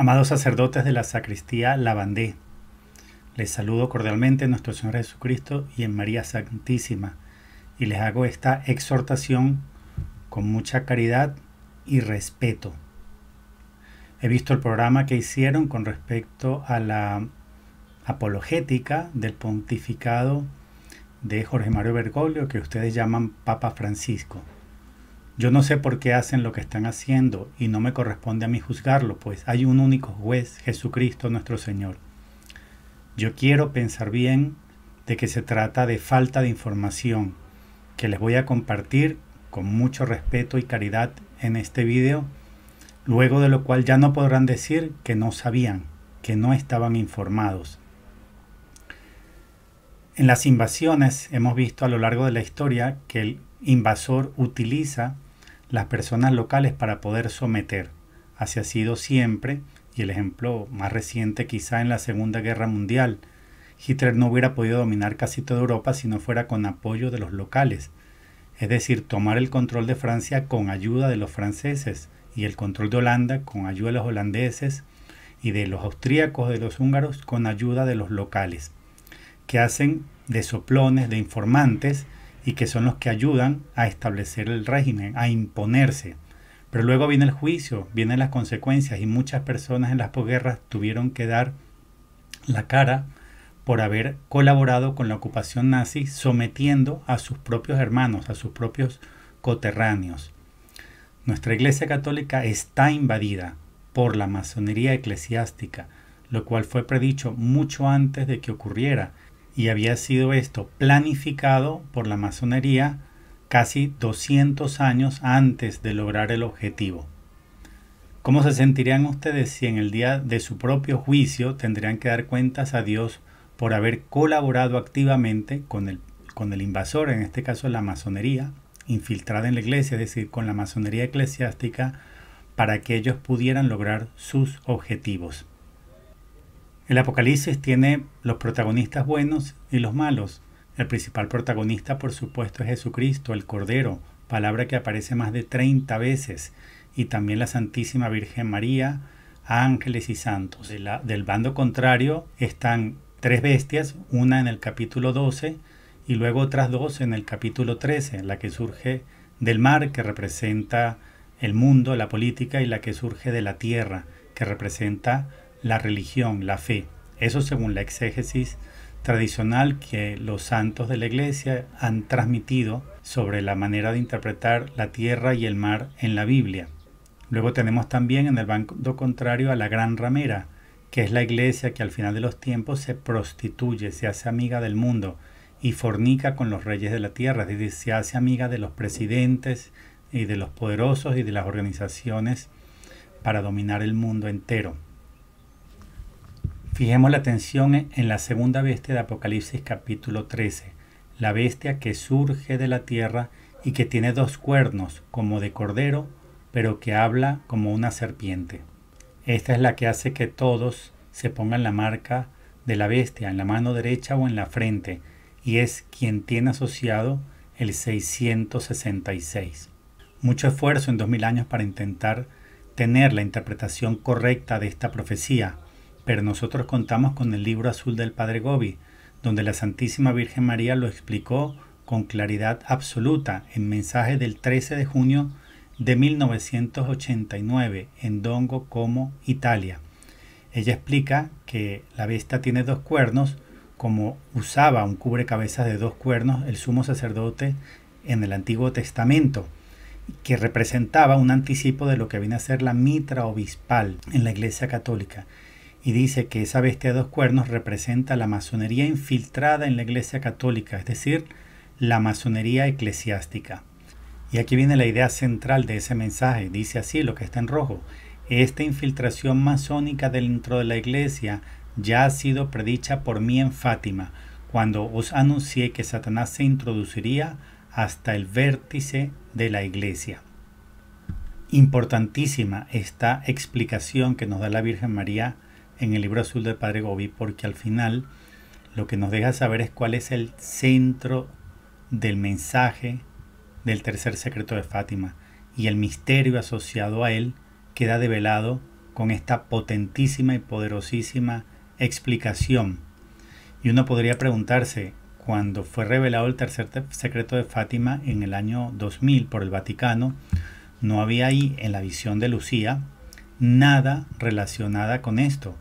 Amados sacerdotes de la sacristía Lavandé, les saludo cordialmente en nuestro Señor Jesucristo y en María Santísima, y les hago esta exhortación con mucha caridad y respeto. He visto el programa que hicieron con respecto a la apologética del pontificado de Jorge Mario Bergoglio, que ustedes llaman Papa Francisco. Yo no sé por qué hacen lo que están haciendo y no me corresponde a mí juzgarlo, pues hay un único juez, Jesucristo nuestro Señor. Yo quiero pensar bien de que se trata de falta de información, que les voy a compartir con mucho respeto y caridad en este video, luego de lo cual ya no podrán decir que no sabían, que no estaban informados. En las invasiones hemos visto a lo largo de la historia que el invasor utiliza las personas locales para poder someter. Así ha sido siempre, y el ejemplo más reciente quizá en la Segunda Guerra Mundial. Hitler no hubiera podido dominar casi toda Europa si no fuera con apoyo de los locales, es decir, tomar el control de Francia con ayuda de los franceses y el control de Holanda con ayuda de los holandeses y de los austríacos, de los húngaros, con ayuda de los locales, que hacen de soplones, de informantes, y que son los que ayudan a establecer el régimen, a imponerse. Pero luego viene el juicio, vienen las consecuencias y muchas personas en las posguerras tuvieron que dar la cara por haber colaborado con la ocupación nazi sometiendo a sus propios hermanos, a sus propios coterráneos. Nuestra Iglesia Católica está invadida por la masonería eclesiástica, lo cual fue predicho mucho antes de que ocurriera y había sido esto planificado por la masonería casi 200 años antes de lograr el objetivo. ¿Cómo se sentirían ustedes si en el día de su propio juicio tendrían que dar cuentas a Dios por haber colaborado activamente con el, con el invasor, en este caso la masonería, infiltrada en la iglesia, es decir, con la masonería eclesiástica, para que ellos pudieran lograr sus objetivos? El Apocalipsis tiene los protagonistas buenos y los malos. El principal protagonista, por supuesto, es Jesucristo, el Cordero, palabra que aparece más de 30 veces, y también la Santísima Virgen María, ángeles y santos. del bando contrario están tres bestias, una en el capítulo 12 y luego otras dos en el capítulo 13, la que surge del mar, que representa el mundo, la política, y la que surge de la tierra, que representa la religión, la fe. Eso según la exégesis tradicional que los santos de la iglesia han transmitido sobre la manera de interpretar la tierra y el mar en la Biblia. Luego tenemos también en el bando contrario a la gran ramera, que es la iglesia que al final de los tiempos se prostituye, se hace amiga del mundo y fornica con los reyes de la tierra, es decir, se hace amiga de los presidentes y de los poderosos y de las organizaciones para dominar el mundo entero. Fijemos la atención en la segunda bestia de Apocalipsis capítulo 13, la bestia que surge de la tierra y que tiene dos cuernos como de cordero, pero que habla como una serpiente. Esta es la que hace que todos se pongan la marca de la bestia en la mano derecha o en la frente, y es quien tiene asociado el 666. Mucho esfuerzo en 2000 años para intentar tener la interpretación correcta de esta profecía, pero nosotros contamos con el libro azul del Padre Gobi, donde la Santísima Virgen María lo explicó con claridad absoluta en mensaje del 13 de junio de 1989 en Dongo como Italia. Ella explica que la bestia tiene dos cuernos, como usaba un cubrecabezas de dos cuernos el sumo sacerdote en el Antiguo Testamento, que representaba un anticipo de lo que viene a ser la mitra obispal en la Iglesia Católica y dice que esa bestia de dos cuernos representa la masonería infiltrada en la Iglesia Católica, es decir, la masonería eclesiástica. Y aquí viene la idea central de ese mensaje, dice así lo que está en rojo. Esta infiltración masónica dentro de la Iglesia ya ha sido predicha por mí en Fátima, cuando os anuncié que Satanás se introduciría hasta el vértice de la Iglesia. Importantísima esta explicación que nos da la Virgen María en el libro azul del padre Gobi, porque al final lo que nos deja saber es cuál es el centro del mensaje del tercer secreto de Fátima y el misterio asociado a él queda develado con esta potentísima y poderosísima explicación. Y uno podría preguntarse, cuando fue revelado el tercer secreto de Fátima en el año 2000 por el Vaticano, no había ahí en la visión de Lucía nada relacionada con esto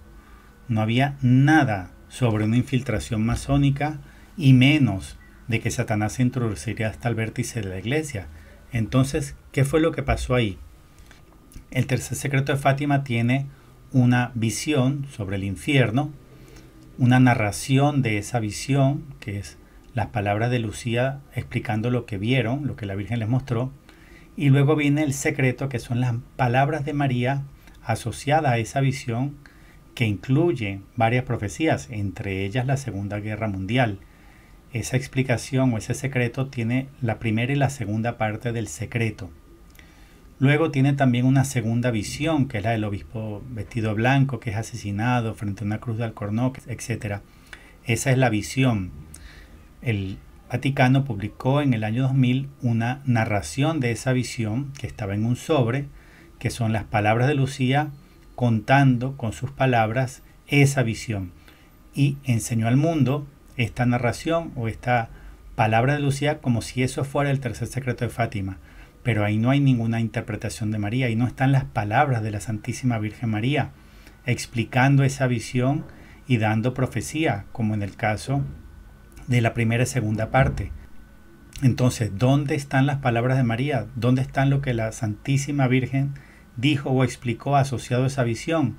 no había nada sobre una infiltración masónica y menos de que Satanás se introduciría hasta el vértice de la iglesia. Entonces, ¿qué fue lo que pasó ahí? El tercer secreto de Fátima tiene una visión sobre el infierno, una narración de esa visión, que es las palabras de Lucía explicando lo que vieron, lo que la Virgen les mostró, y luego viene el secreto, que son las palabras de María asociadas a esa visión, que incluye varias profecías, entre ellas la Segunda Guerra Mundial. Esa explicación o ese secreto tiene la primera y la segunda parte del secreto. Luego tiene también una segunda visión, que es la del obispo vestido blanco, que es asesinado frente a una cruz de Alcornoque, etc. Esa es la visión. El Vaticano publicó en el año 2000 una narración de esa visión que estaba en un sobre, que son las palabras de Lucía, contando con sus palabras esa visión y enseñó al mundo esta narración o esta palabra de Lucía como si eso fuera el tercer secreto de Fátima. Pero ahí no hay ninguna interpretación de María, ahí no están las palabras de la Santísima Virgen María explicando esa visión y dando profecía, como en el caso de la primera y segunda parte. Entonces, ¿dónde están las palabras de María? ¿Dónde están lo que la Santísima Virgen dijo o explicó asociado a esa visión.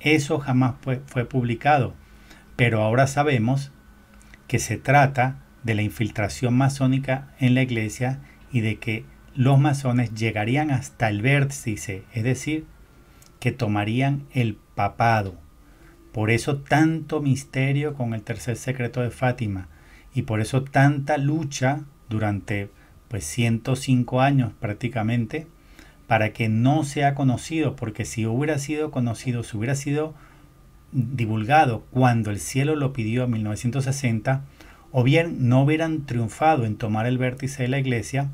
Eso jamás fue publicado, pero ahora sabemos que se trata de la infiltración masónica en la iglesia y de que los masones llegarían hasta el vértice, es decir, que tomarían el papado. Por eso tanto misterio con el tercer secreto de Fátima y por eso tanta lucha durante pues 105 años prácticamente para que no sea conocido, porque si hubiera sido conocido, si hubiera sido divulgado cuando el cielo lo pidió en 1960, o bien no hubieran triunfado en tomar el vértice de la iglesia,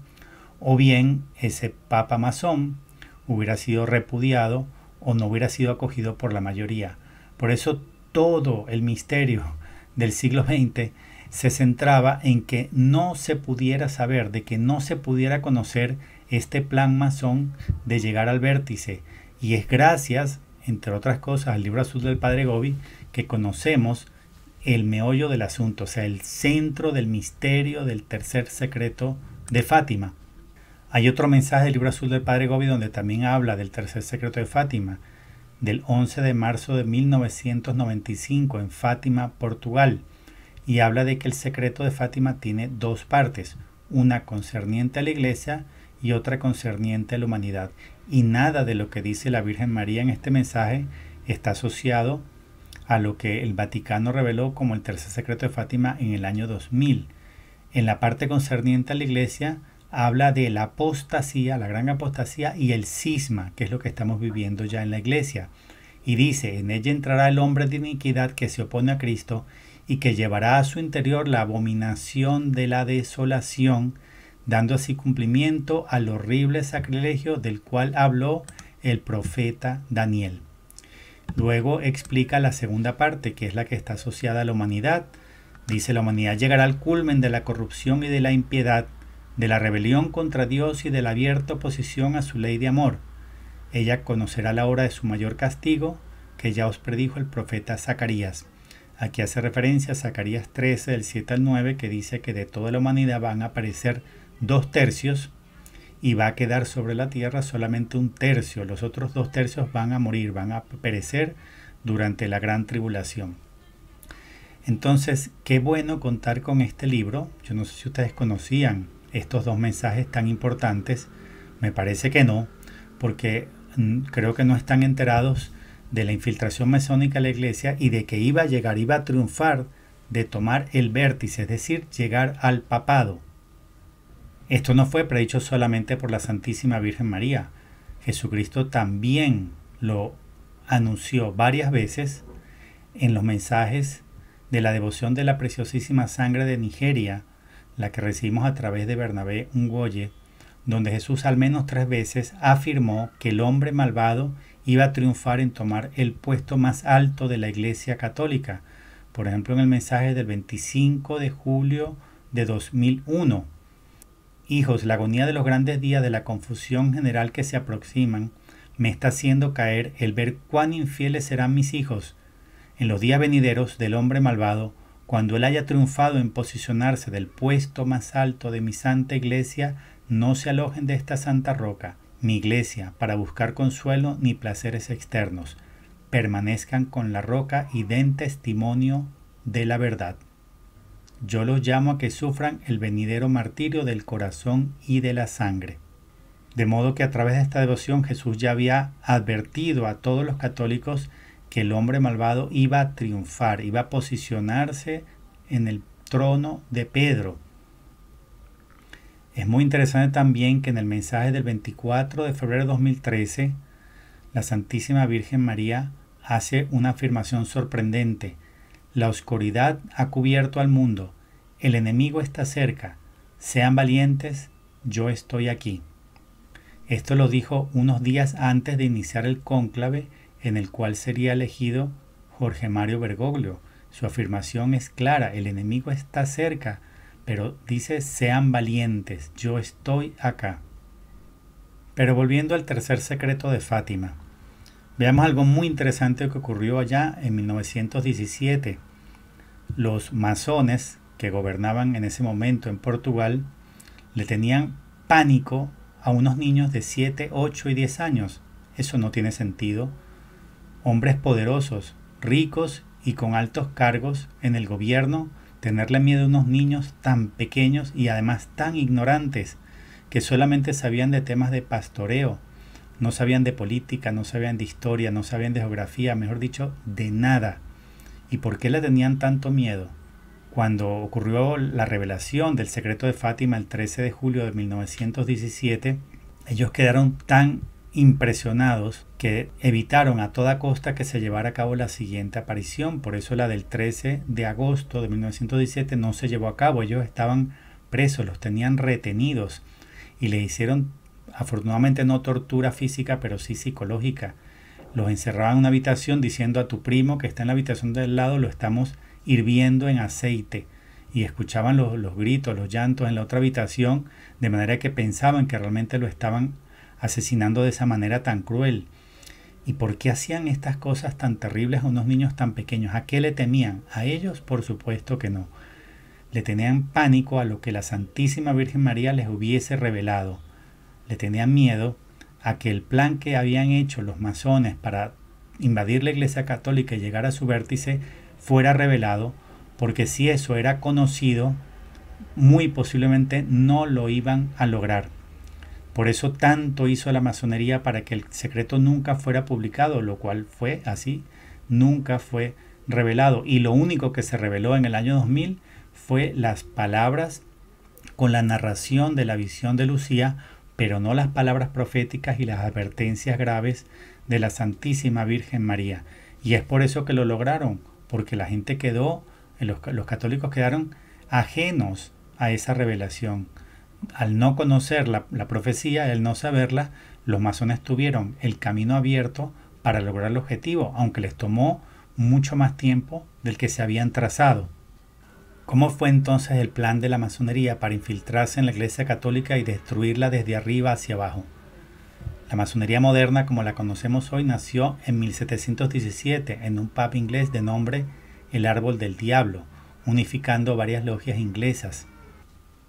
o bien ese papa masón hubiera sido repudiado o no hubiera sido acogido por la mayoría. Por eso todo el misterio del siglo XX se centraba en que no se pudiera saber, de que no se pudiera conocer este plan masón de llegar al vértice. Y es gracias, entre otras cosas, al libro azul del padre Gobi que conocemos el meollo del asunto, o sea, el centro del misterio del tercer secreto de Fátima. Hay otro mensaje del libro azul del padre Gobi donde también habla del tercer secreto de Fátima, del 11 de marzo de 1995 en Fátima, Portugal, y habla de que el secreto de Fátima tiene dos partes, una concerniente a la iglesia y otra concerniente a la humanidad. Y nada de lo que dice la Virgen María en este mensaje está asociado a lo que el Vaticano reveló como el tercer secreto de Fátima en el año 2000. En la parte concerniente a la Iglesia habla de la apostasía, la gran apostasía y el cisma, que es lo que estamos viviendo ya en la Iglesia. Y dice, en ella entrará el hombre de iniquidad que se opone a Cristo y que llevará a su interior la abominación de la desolación, dando así cumplimiento al horrible sacrilegio del cual habló el profeta Daniel. Luego explica la segunda parte, que es la que está asociada a la humanidad. Dice, la humanidad llegará al culmen de la corrupción y de la impiedad, de la rebelión contra Dios y de la abierta oposición a su ley de amor. Ella conocerá la hora de su mayor castigo, que ya os predijo el profeta Zacarías. Aquí hace referencia a Zacarías 13, del 7 al 9, que dice que de toda la humanidad van a aparecer dos tercios y va a quedar sobre la tierra solamente un tercio. Los otros dos tercios van a morir, van a perecer durante la gran tribulación. Entonces, qué bueno contar con este libro. Yo no sé si ustedes conocían estos dos mensajes tan importantes. Me parece que no, porque mm, creo que no están enterados de la infiltración masónica a la iglesia y de que iba a llegar, iba a triunfar de tomar el vértice, es decir, llegar al papado. Esto no fue predicho solamente por la Santísima Virgen María. Jesucristo también lo anunció varias veces en los mensajes de la devoción de la preciosísima sangre de Nigeria, la que recibimos a través de Bernabé Ungoye, donde Jesús al menos tres veces afirmó que el hombre malvado iba a triunfar en tomar el puesto más alto de la Iglesia Católica, por ejemplo en el mensaje del 25 de julio de 2001 Hijos, la agonía de los grandes días de la confusión general que se aproximan me está haciendo caer el ver cuán infieles serán mis hijos en los días venideros del hombre malvado, cuando él haya triunfado en posicionarse del puesto más alto de mi santa iglesia, no se alojen de esta santa roca, mi iglesia, para buscar consuelo ni placeres externos. Permanezcan con la roca y den testimonio de la verdad. Yo los llamo a que sufran el venidero martirio del corazón y de la sangre. De modo que a través de esta devoción Jesús ya había advertido a todos los católicos que el hombre malvado iba a triunfar, iba a posicionarse en el trono de Pedro. Es muy interesante también que en el mensaje del 24 de febrero de 2013, la Santísima Virgen María hace una afirmación sorprendente. La oscuridad ha cubierto al mundo, el enemigo está cerca, sean valientes, yo estoy aquí. Esto lo dijo unos días antes de iniciar el cónclave en el cual sería elegido Jorge Mario Bergoglio. Su afirmación es clara, el enemigo está cerca, pero dice sean valientes, yo estoy acá. Pero volviendo al tercer secreto de Fátima, Veamos algo muy interesante que ocurrió allá en 1917. Los masones que gobernaban en ese momento en Portugal le tenían pánico a unos niños de 7, 8 y 10 años. Eso no tiene sentido. Hombres poderosos, ricos y con altos cargos en el gobierno, tenerle miedo a unos niños tan pequeños y además tan ignorantes que solamente sabían de temas de pastoreo, no sabían de política, no sabían de historia, no sabían de geografía, mejor dicho, de nada. ¿Y por qué le tenían tanto miedo? Cuando ocurrió la revelación del secreto de Fátima el 13 de julio de 1917, ellos quedaron tan impresionados que evitaron a toda costa que se llevara a cabo la siguiente aparición. Por eso la del 13 de agosto de 1917 no se llevó a cabo. Ellos estaban presos, los tenían retenidos y le hicieron afortunadamente no tortura física, pero sí psicológica. Los encerraban en una habitación diciendo a tu primo que está en la habitación del lado lo estamos hirviendo en aceite. Y escuchaban los, los gritos, los llantos en la otra habitación, de manera que pensaban que realmente lo estaban asesinando de esa manera tan cruel. ¿Y por qué hacían estas cosas tan terribles a unos niños tan pequeños? ¿A qué le temían? A ellos, por supuesto que no. Le tenían pánico a lo que la Santísima Virgen María les hubiese revelado le tenían miedo a que el plan que habían hecho los masones para invadir la Iglesia Católica y llegar a su vértice fuera revelado, porque si eso era conocido, muy posiblemente no lo iban a lograr. Por eso tanto hizo la masonería para que el secreto nunca fuera publicado, lo cual fue así, nunca fue revelado. Y lo único que se reveló en el año 2000 fue las palabras con la narración de la visión de Lucía pero no las palabras proféticas y las advertencias graves de la Santísima Virgen María. Y es por eso que lo lograron, porque la gente quedó, los, los católicos quedaron ajenos a esa revelación. Al no conocer la, la profecía, al no saberla, los masones tuvieron el camino abierto para lograr el objetivo, aunque les tomó mucho más tiempo del que se habían trazado. ¿Cómo fue entonces el plan de la masonería para infiltrarse en la Iglesia Católica y destruirla desde arriba hacia abajo? La masonería moderna como la conocemos hoy nació en 1717 en un pub inglés de nombre El Árbol del Diablo, unificando varias logias inglesas.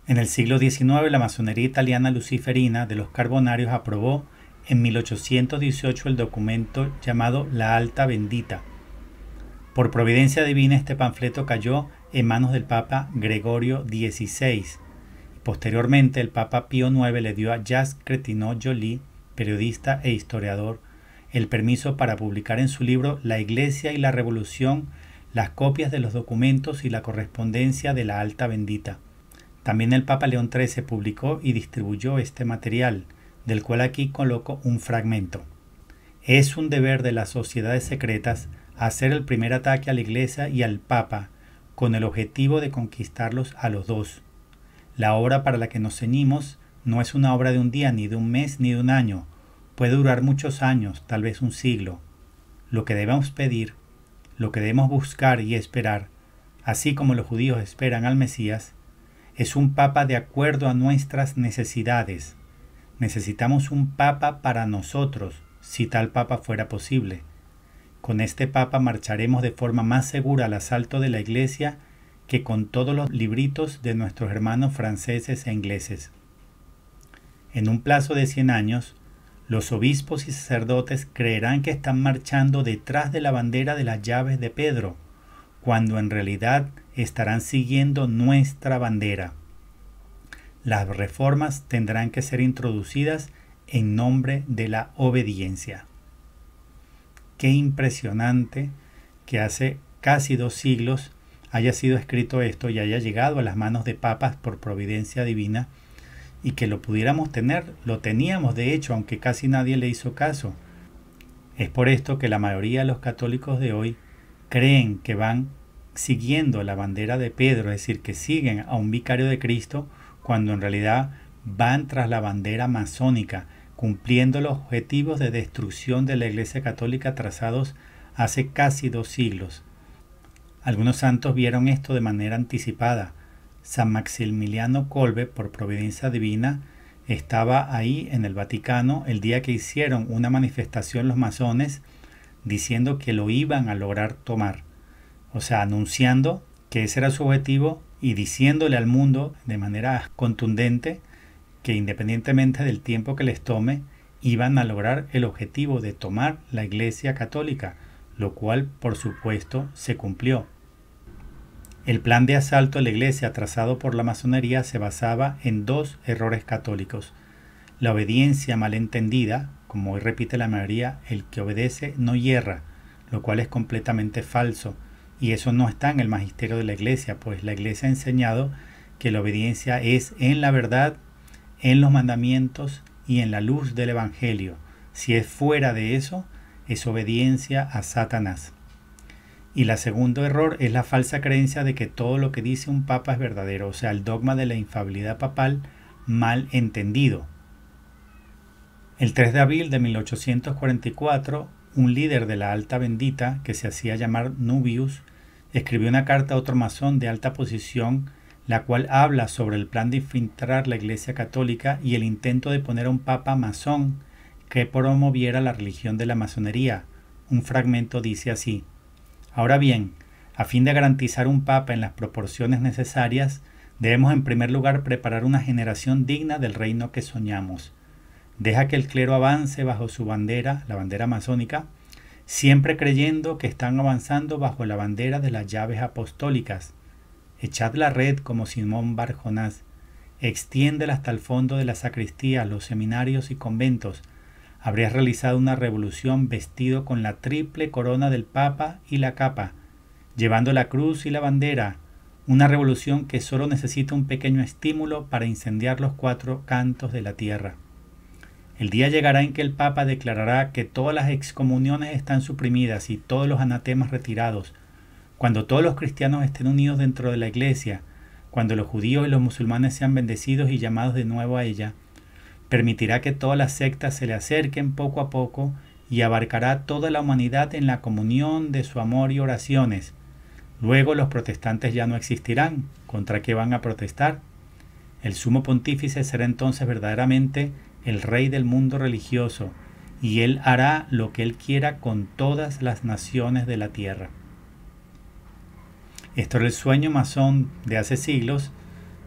En el siglo XIX la masonería italiana luciferina de los Carbonarios aprobó en 1818 el documento llamado La Alta Bendita. Por providencia divina este panfleto cayó en manos del Papa Gregorio XVI. Posteriormente, el Papa Pío IX le dio a Jacques Cretinot Jolie, periodista e historiador, el permiso para publicar en su libro La Iglesia y la Revolución las copias de los documentos y la correspondencia de la Alta Bendita. También el Papa León XIII publicó y distribuyó este material, del cual aquí coloco un fragmento. Es un deber de las sociedades secretas hacer el primer ataque a la Iglesia y al Papa, con el objetivo de conquistarlos a los dos. La obra para la que nos ceñimos no es una obra de un día, ni de un mes, ni de un año. Puede durar muchos años, tal vez un siglo. Lo que debemos pedir, lo que debemos buscar y esperar, así como los judíos esperan al Mesías, es un papa de acuerdo a nuestras necesidades. Necesitamos un papa para nosotros, si tal papa fuera posible. Con este Papa marcharemos de forma más segura al asalto de la Iglesia que con todos los libritos de nuestros hermanos franceses e ingleses. En un plazo de 100 años, los obispos y sacerdotes creerán que están marchando detrás de la bandera de las llaves de Pedro, cuando en realidad estarán siguiendo nuestra bandera. Las reformas tendrán que ser introducidas en nombre de la obediencia qué impresionante que hace casi dos siglos haya sido escrito esto y haya llegado a las manos de papas por providencia divina y que lo pudiéramos tener. Lo teníamos de hecho, aunque casi nadie le hizo caso. Es por esto que la mayoría de los católicos de hoy creen que van siguiendo la bandera de Pedro, es decir, que siguen a un vicario de Cristo, cuando en realidad van tras la bandera masónica, cumpliendo los objetivos de destrucción de la Iglesia Católica trazados hace casi dos siglos. Algunos santos vieron esto de manera anticipada. San Maximiliano Colbe, por providencia divina, estaba ahí en el Vaticano el día que hicieron una manifestación los masones diciendo que lo iban a lograr tomar. O sea, anunciando que ese era su objetivo y diciéndole al mundo de manera contundente que independientemente del tiempo que les tome, iban a lograr el objetivo de tomar la Iglesia Católica, lo cual por supuesto se cumplió. El plan de asalto a la Iglesia trazado por la masonería se basaba en dos errores católicos. La obediencia malentendida, como hoy repite la mayoría, el que obedece no hierra, lo cual es completamente falso, y eso no está en el magisterio de la Iglesia, pues la Iglesia ha enseñado que la obediencia es en la verdad en los mandamientos y en la luz del Evangelio. Si es fuera de eso, es obediencia a Satanás. Y la segundo error es la falsa creencia de que todo lo que dice un papa es verdadero, o sea, el dogma de la infabilidad papal mal entendido. El 3 de abril de 1844, un líder de la Alta Bendita, que se hacía llamar Nubius, escribió una carta a otro masón de alta posición la cual habla sobre el plan de infiltrar la Iglesia Católica y el intento de poner a un papa masón que promoviera la religión de la masonería. Un fragmento dice así. Ahora bien, a fin de garantizar un papa en las proporciones necesarias, debemos en primer lugar preparar una generación digna del reino que soñamos. Deja que el clero avance bajo su bandera, la bandera masónica, siempre creyendo que están avanzando bajo la bandera de las llaves apostólicas, Echad la red como Simón Barjonás, extiéndela hasta el fondo de la sacristía, los seminarios y conventos. Habrías realizado una revolución vestido con la triple corona del Papa y la capa, llevando la cruz y la bandera, una revolución que solo necesita un pequeño estímulo para incendiar los cuatro cantos de la tierra. El día llegará en que el Papa declarará que todas las excomuniones están suprimidas y todos los anatemas retirados, cuando todos los cristianos estén unidos dentro de la iglesia, cuando los judíos y los musulmanes sean bendecidos y llamados de nuevo a ella, permitirá que todas las sectas se le acerquen poco a poco y abarcará toda la humanidad en la comunión de su amor y oraciones. Luego los protestantes ya no existirán. ¿Contra qué van a protestar? El sumo pontífice será entonces verdaderamente el rey del mundo religioso, y él hará lo que él quiera con todas las naciones de la tierra. Esto es el sueño masón de hace siglos,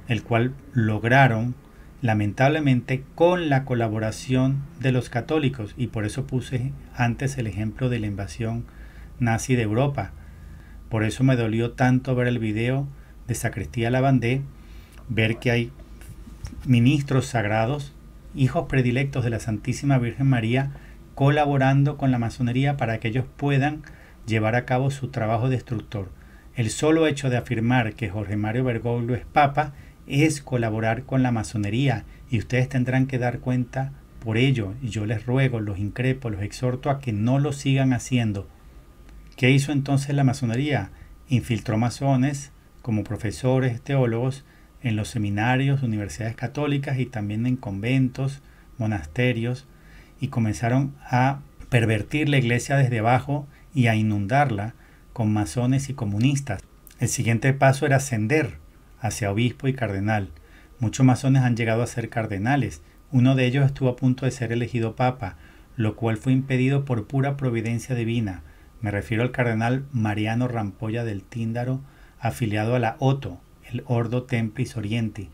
el cual lograron lamentablemente con la colaboración de los católicos, y por eso puse antes el ejemplo de la invasión nazi de Europa. Por eso me dolió tanto ver el video de Sacristía Lavandé, ver que hay ministros sagrados, hijos predilectos de la Santísima Virgen María, colaborando con la masonería para que ellos puedan llevar a cabo su trabajo destructor. El solo hecho de afirmar que Jorge Mario Bergoglio es papa es colaborar con la masonería y ustedes tendrán que dar cuenta por ello. Y yo les ruego, los increpo, los exhorto a que no lo sigan haciendo. ¿Qué hizo entonces la masonería? Infiltró masones como profesores, teólogos, en los seminarios, universidades católicas y también en conventos, monasterios, y comenzaron a pervertir la iglesia desde abajo y a inundarla con masones y comunistas. El siguiente paso era ascender hacia obispo y cardenal. Muchos masones han llegado a ser cardenales. Uno de ellos estuvo a punto de ser elegido papa, lo cual fue impedido por pura providencia divina. Me refiero al cardenal Mariano Rampolla del Tíndaro, afiliado a la OTO, el Ordo Templis Orienti,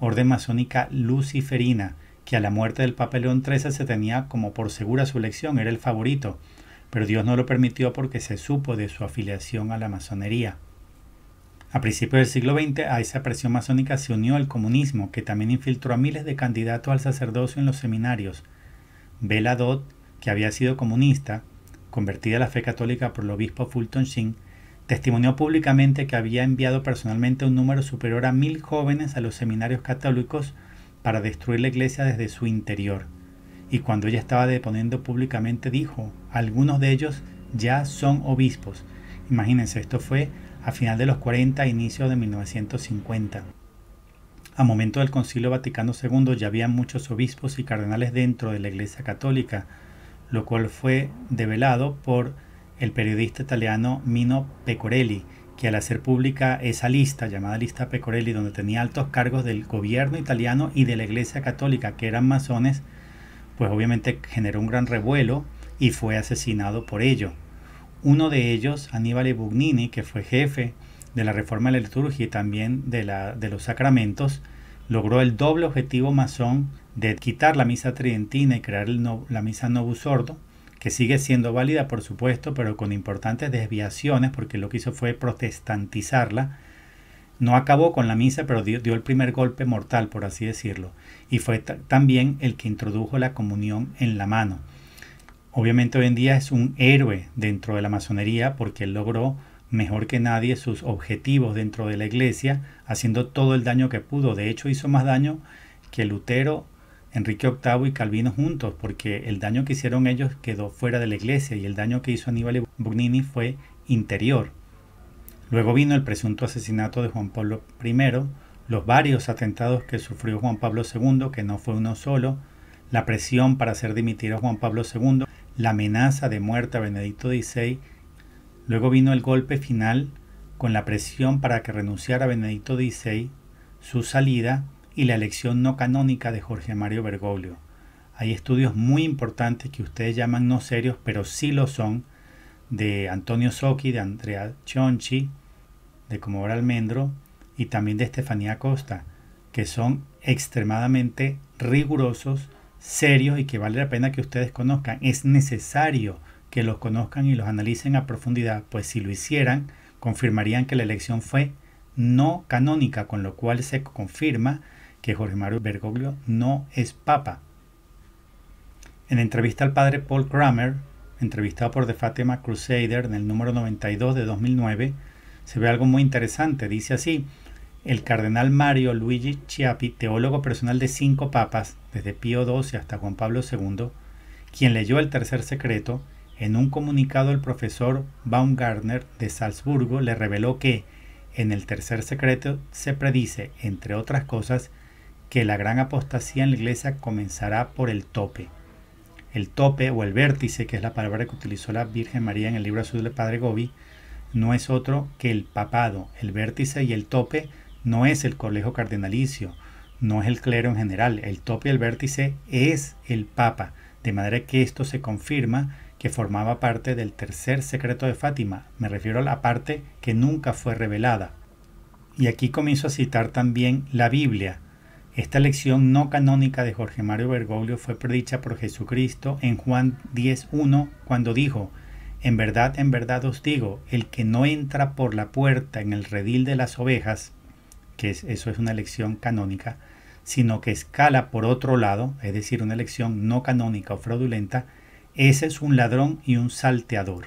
orden masónica luciferina, que a la muerte del Papa León XIII se tenía como por segura su elección, era el favorito pero Dios no lo permitió porque se supo de su afiliación a la masonería. A principios del siglo XX a esa presión masónica se unió el comunismo, que también infiltró a miles de candidatos al sacerdocio en los seminarios. Bela Dodd, que había sido comunista, convertida a la fe católica por el obispo Fulton Sheen, testimonió públicamente que había enviado personalmente un número superior a mil jóvenes a los seminarios católicos para destruir la iglesia desde su interior y cuando ella estaba deponiendo públicamente dijo, algunos de ellos ya son obispos. Imagínense, esto fue a final de los 40, inicio de 1950. A momento del Concilio Vaticano II ya había muchos obispos y cardenales dentro de la Iglesia Católica, lo cual fue develado por el periodista italiano Mino Pecorelli, que al hacer pública esa lista, llamada lista Pecorelli, donde tenía altos cargos del gobierno italiano y de la Iglesia Católica, que eran masones, pues obviamente generó un gran revuelo y fue asesinado por ello. Uno de ellos, Aníbal Bugnini, que fue jefe de la reforma de la liturgia y también de, la, de los sacramentos, logró el doble objetivo masón de quitar la misa tridentina y crear la misa novus sordo, que sigue siendo válida por supuesto, pero con importantes desviaciones porque lo que hizo fue protestantizarla no acabó con la misa, pero dio, el primer golpe mortal, por así decirlo, y fue también el que introdujo la comunión en la mano. Obviamente hoy en día es un héroe dentro de la masonería porque él logró mejor que nadie sus objetivos dentro de la iglesia, haciendo todo el daño que pudo. De hecho, hizo más daño que Lutero, Enrique VIII y Calvino juntos, porque el daño que hicieron ellos quedó fuera de la iglesia y el daño que hizo Aníbal Bugnini fue interior. Luego vino el presunto asesinato de Juan Pablo I, los varios atentados que sufrió Juan Pablo II, que no fue uno solo, la presión para hacer dimitir a Juan Pablo II, la amenaza de muerte a Benedicto XVI, luego vino el golpe final con la presión para que renunciara a Benedicto XVI, su salida y la elección no canónica de Jorge Mario Bergoglio. Hay estudios muy importantes que ustedes llaman no serios, pero sí lo son, de Antonio Socchi, de Andrea Chonchi, de Comodoro Almendro y también de Estefanía Costa, que son extremadamente rigurosos, serios y que vale la pena que ustedes conozcan. Es necesario que los conozcan y los analicen a profundidad, pues si lo hicieran, confirmarían que la elección fue no canónica, con lo cual se confirma que Jorge Mario Bergoglio no es papa. En entrevista al padre Paul Kramer, entrevistado por The Fatima Crusader en el número 92 de 2009, se ve algo muy interesante. Dice así, el cardenal Mario Luigi Chiappi, teólogo personal de cinco papas, desde Pío XII hasta Juan Pablo II, quien leyó el tercer secreto, en un comunicado el profesor Baumgartner de Salzburgo le reveló que en el tercer secreto se predice, entre otras cosas, que la gran apostasía en la iglesia comenzará por el tope. El tope o el vértice, que es la palabra que utilizó la Virgen María en el libro azul de Padre Gobi, no es otro que el papado, el vértice y el tope no es el colegio cardenalicio, no es el clero en general, el tope y el vértice es el papa, de manera que esto se confirma que formaba parte del tercer secreto de Fátima, me refiero a la parte que nunca fue revelada. Y aquí comienzo a citar también la Biblia. Esta lección no canónica de Jorge Mario Bergoglio fue predicha por Jesucristo en Juan 10.1 cuando dijo, en verdad, en verdad os digo, el que no entra por la puerta en el redil de las ovejas, que eso es una elección canónica, sino que escala por otro lado, es decir, una elección no canónica o fraudulenta, ese es un ladrón y un salteador.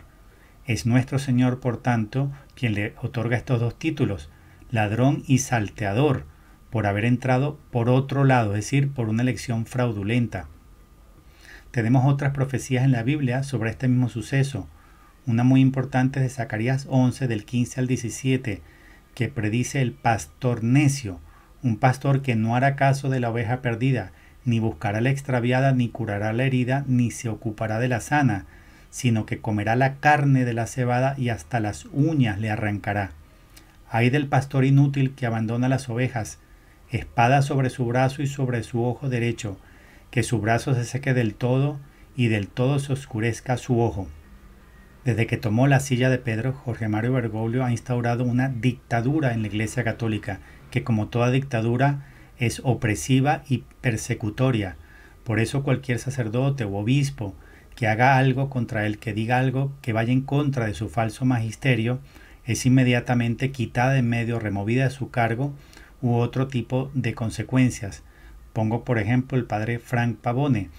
Es nuestro Señor, por tanto, quien le otorga estos dos títulos, ladrón y salteador, por haber entrado por otro lado, es decir, por una elección fraudulenta. Tenemos otras profecías en la Biblia sobre este mismo suceso. Una muy importante de Zacarías 11 del 15 al 17, que predice el pastor necio, un pastor que no hará caso de la oveja perdida, ni buscará la extraviada, ni curará la herida, ni se ocupará de la sana, sino que comerá la carne de la cebada y hasta las uñas le arrancará. Hay del pastor inútil que abandona las ovejas, espada sobre su brazo y sobre su ojo derecho, que su brazo se seque del todo y del todo se oscurezca su ojo. Desde que tomó la silla de Pedro, Jorge Mario Bergoglio ha instaurado una dictadura en la Iglesia Católica, que como toda dictadura es opresiva y persecutoria. Por eso cualquier sacerdote o obispo que haga algo contra él, que diga algo que vaya en contra de su falso magisterio es inmediatamente quitada de en medio, removida de su cargo u otro tipo de consecuencias. Pongo por ejemplo el padre Frank Pavone,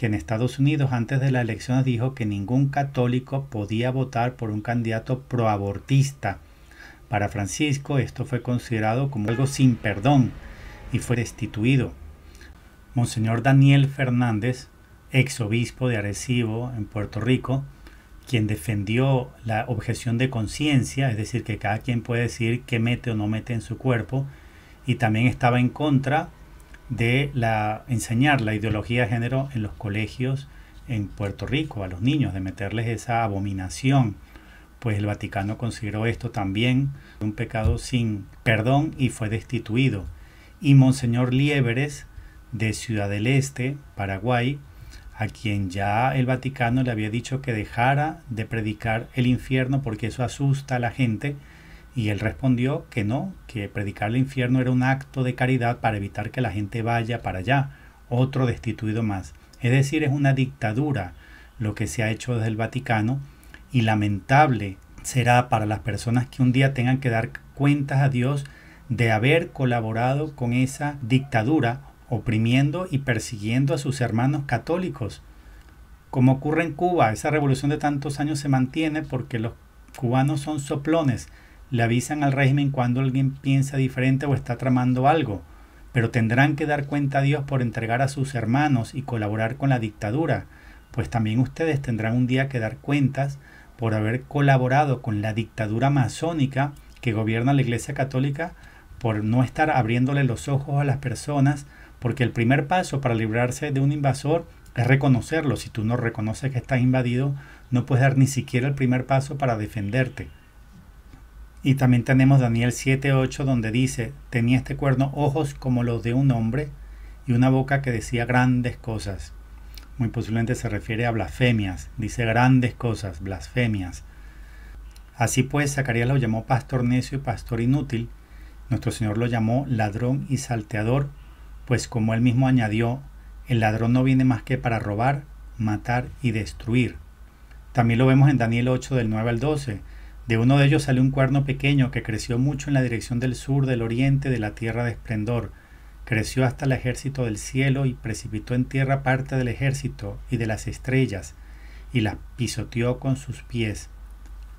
que en Estados Unidos antes de las elecciones dijo que ningún católico podía votar por un candidato proabortista. Para Francisco esto fue considerado como algo sin perdón y fue destituido. Monseñor Daniel Fernández, ex obispo de Arecibo en Puerto Rico, quien defendió la objeción de conciencia, es decir, que cada quien puede decir qué mete o no mete en su cuerpo, y también estaba en contra de la, enseñar la ideología de género en los colegios en Puerto Rico a los niños, de meterles esa abominación. Pues el Vaticano consideró esto también un pecado sin perdón y fue destituido. Y Monseñor Lieberes, de Ciudad del Este, Paraguay, a quien ya el Vaticano le había dicho que dejara de predicar el infierno porque eso asusta a la gente, y él respondió que no, que predicar el infierno era un acto de caridad para evitar que la gente vaya para allá, otro destituido más. Es decir, es una dictadura lo que se ha hecho desde el Vaticano y lamentable será para las personas que un día tengan que dar cuentas a Dios de haber colaborado con esa dictadura, oprimiendo y persiguiendo a sus hermanos católicos. Como ocurre en Cuba, esa revolución de tantos años se mantiene porque los cubanos son soplones, le avisan al régimen cuando alguien piensa diferente o está tramando algo, pero tendrán que dar cuenta a Dios por entregar a sus hermanos y colaborar con la dictadura, pues también ustedes tendrán un día que dar cuentas por haber colaborado con la dictadura masónica que gobierna la Iglesia Católica, por no estar abriéndole los ojos a las personas, porque el primer paso para librarse de un invasor es reconocerlo. Si tú no reconoces que estás invadido, no puedes dar ni siquiera el primer paso para defenderte. Y también tenemos Daniel 7:8 donde dice, tenía este cuerno ojos como los de un hombre y una boca que decía grandes cosas. Muy posiblemente se refiere a blasfemias, dice grandes cosas, blasfemias. Así pues, Zacarías lo llamó pastor necio y pastor inútil. Nuestro Señor lo llamó ladrón y salteador, pues como él mismo añadió, el ladrón no viene más que para robar, matar y destruir. También lo vemos en Daniel 8 del 9 al 12 de uno de ellos salió un cuerno pequeño que creció mucho en la dirección del sur del oriente de la tierra de esplendor, creció hasta el ejército del cielo y precipitó en tierra parte del ejército y de las estrellas, y las pisoteó con sus pies.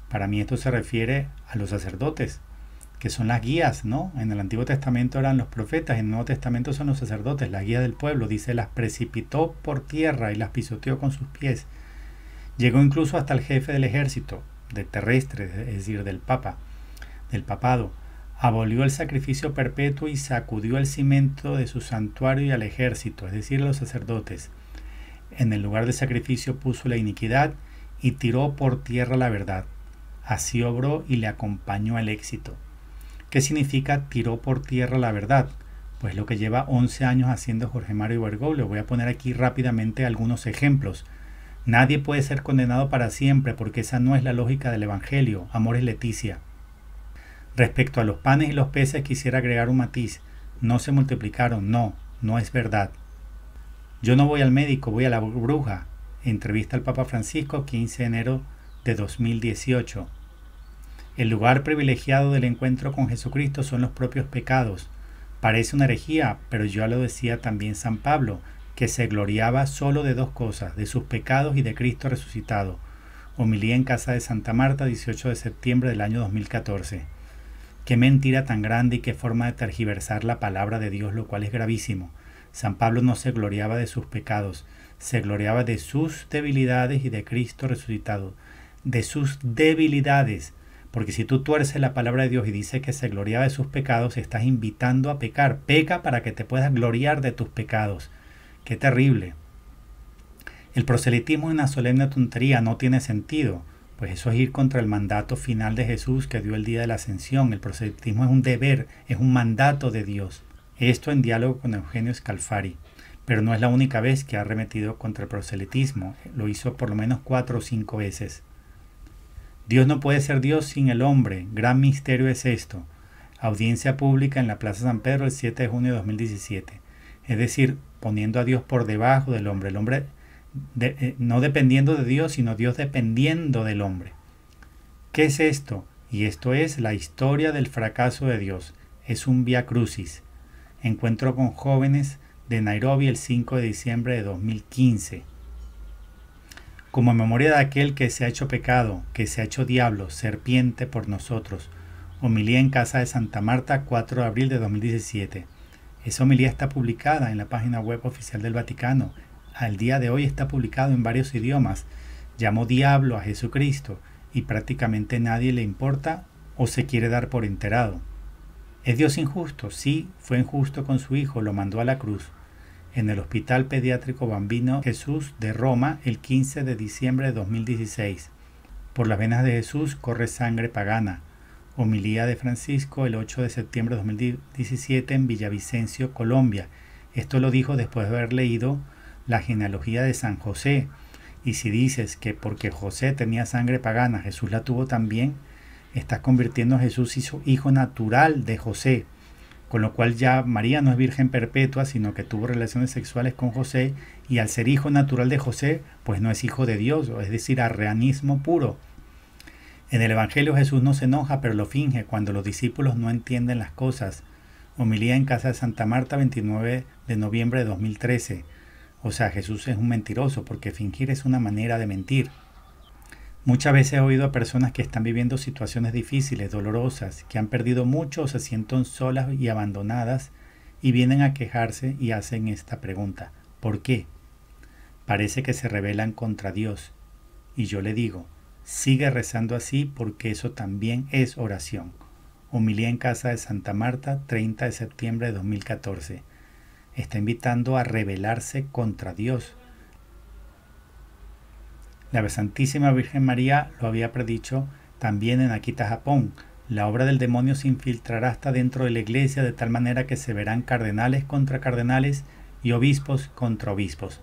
Para mí esto se refiere a los sacerdotes, que son las guías, ¿no? En el Antiguo Testamento eran los profetas, en el Nuevo Testamento son los sacerdotes, la guía del pueblo. Dice, las precipitó por tierra y las pisoteó con sus pies. Llegó incluso hasta el jefe del ejército de terrestre, es decir, del Papa, del papado, abolió el sacrificio perpetuo y sacudió el cimiento de su santuario y al ejército, es decir, a los sacerdotes. En el lugar del sacrificio puso la iniquidad y tiró por tierra la verdad. Así obró y le acompañó al éxito. ¿Qué significa tiró por tierra la verdad? Pues lo que lleva 11 años haciendo Jorge Mario Bergoglio. Voy a poner aquí rápidamente algunos ejemplos Nadie puede ser condenado para siempre porque esa no es la lógica del Evangelio. amor es Leticia. Respecto a los panes y los peces quisiera agregar un matiz. No se multiplicaron, no, no es verdad. Yo no voy al médico, voy a la bruja. Entrevista al Papa Francisco 15 de enero de 2018. El lugar privilegiado del encuentro con Jesucristo son los propios pecados. Parece una herejía, pero ya lo decía también San Pablo que se gloriaba solo de dos cosas, de sus pecados y de Cristo resucitado. Homilía en casa de Santa Marta, 18 de septiembre del año 2014. Qué mentira tan grande y qué forma de tergiversar la palabra de Dios, lo cual es gravísimo. San Pablo no se gloriaba de sus pecados, se gloriaba de sus debilidades y de Cristo resucitado, de sus debilidades. Porque si tú tuerces la palabra de Dios y dices que se gloriaba de sus pecados, estás invitando a pecar. Peca para que te puedas gloriar de tus pecados. Qué terrible. El proselitismo es una solemne tontería, no tiene sentido, pues eso es ir contra el mandato final de Jesús que dio el día de la ascensión. El proselitismo es un deber, es un mandato de Dios. Esto en diálogo con Eugenio Scalfari. Pero no es la única vez que ha arremetido contra el proselitismo, lo hizo por lo menos cuatro o cinco veces. Dios no puede ser Dios sin el hombre, gran misterio es esto. Audiencia pública en la Plaza San Pedro el 7 de junio de 2017 es decir, poniendo a Dios por debajo del hombre, el hombre eh, no dependiendo de Dios, sino Dios dependiendo del hombre. ¿Qué es esto? Y esto es la historia del fracaso de Dios. Es un via crucis. Encuentro con jóvenes de Nairobi el 5 de diciembre de 2015. Como memoria de aquel que se ha hecho pecado, que se ha hecho diablo, serpiente por nosotros. Homilía en casa de Santa Marta, 4 de abril de 2017. Esa homilía está publicada en la página web oficial del Vaticano. Al día de hoy está publicado en varios idiomas. Llamó diablo a Jesucristo y prácticamente nadie le importa o se quiere dar por enterado. ¿Es Dios injusto? Sí, fue injusto con su hijo, lo mandó a la cruz. En el Hospital Pediátrico Bambino Jesús de Roma el 15 de diciembre de 2016. Por las venas de Jesús corre sangre pagana. Homilía de Francisco el 8 de septiembre de 2017 en Villavicencio, Colombia. Esto lo dijo después de haber leído la genealogía de San José. Y si dices que porque José tenía sangre pagana, Jesús la tuvo también, estás convirtiendo a Jesús hijo natural de José. Con lo cual ya María no es virgen perpetua, sino que tuvo relaciones sexuales con José y al ser hijo natural de José, pues no es hijo de Dios, es decir, arreanismo puro. En el Evangelio Jesús no se enoja, pero lo finge cuando los discípulos no entienden las cosas. Homilía en casa de Santa Marta 29 de noviembre de 2013. O sea, Jesús es un mentiroso porque fingir es una manera de mentir. Muchas veces he oído a personas que están viviendo situaciones difíciles, dolorosas, que han perdido mucho o se sienten solas y abandonadas y vienen a quejarse y hacen esta pregunta. ¿Por qué? Parece que se rebelan contra Dios. Y yo le digo, Sigue rezando así porque eso también es oración. humilía en casa de Santa Marta, 30 de septiembre de 2014. Está invitando a rebelarse contra Dios. La Santísima Virgen María lo había predicho también en Akita, Japón. La obra del demonio se infiltrará hasta dentro de la iglesia de tal manera que se verán cardenales contra cardenales y obispos contra obispos.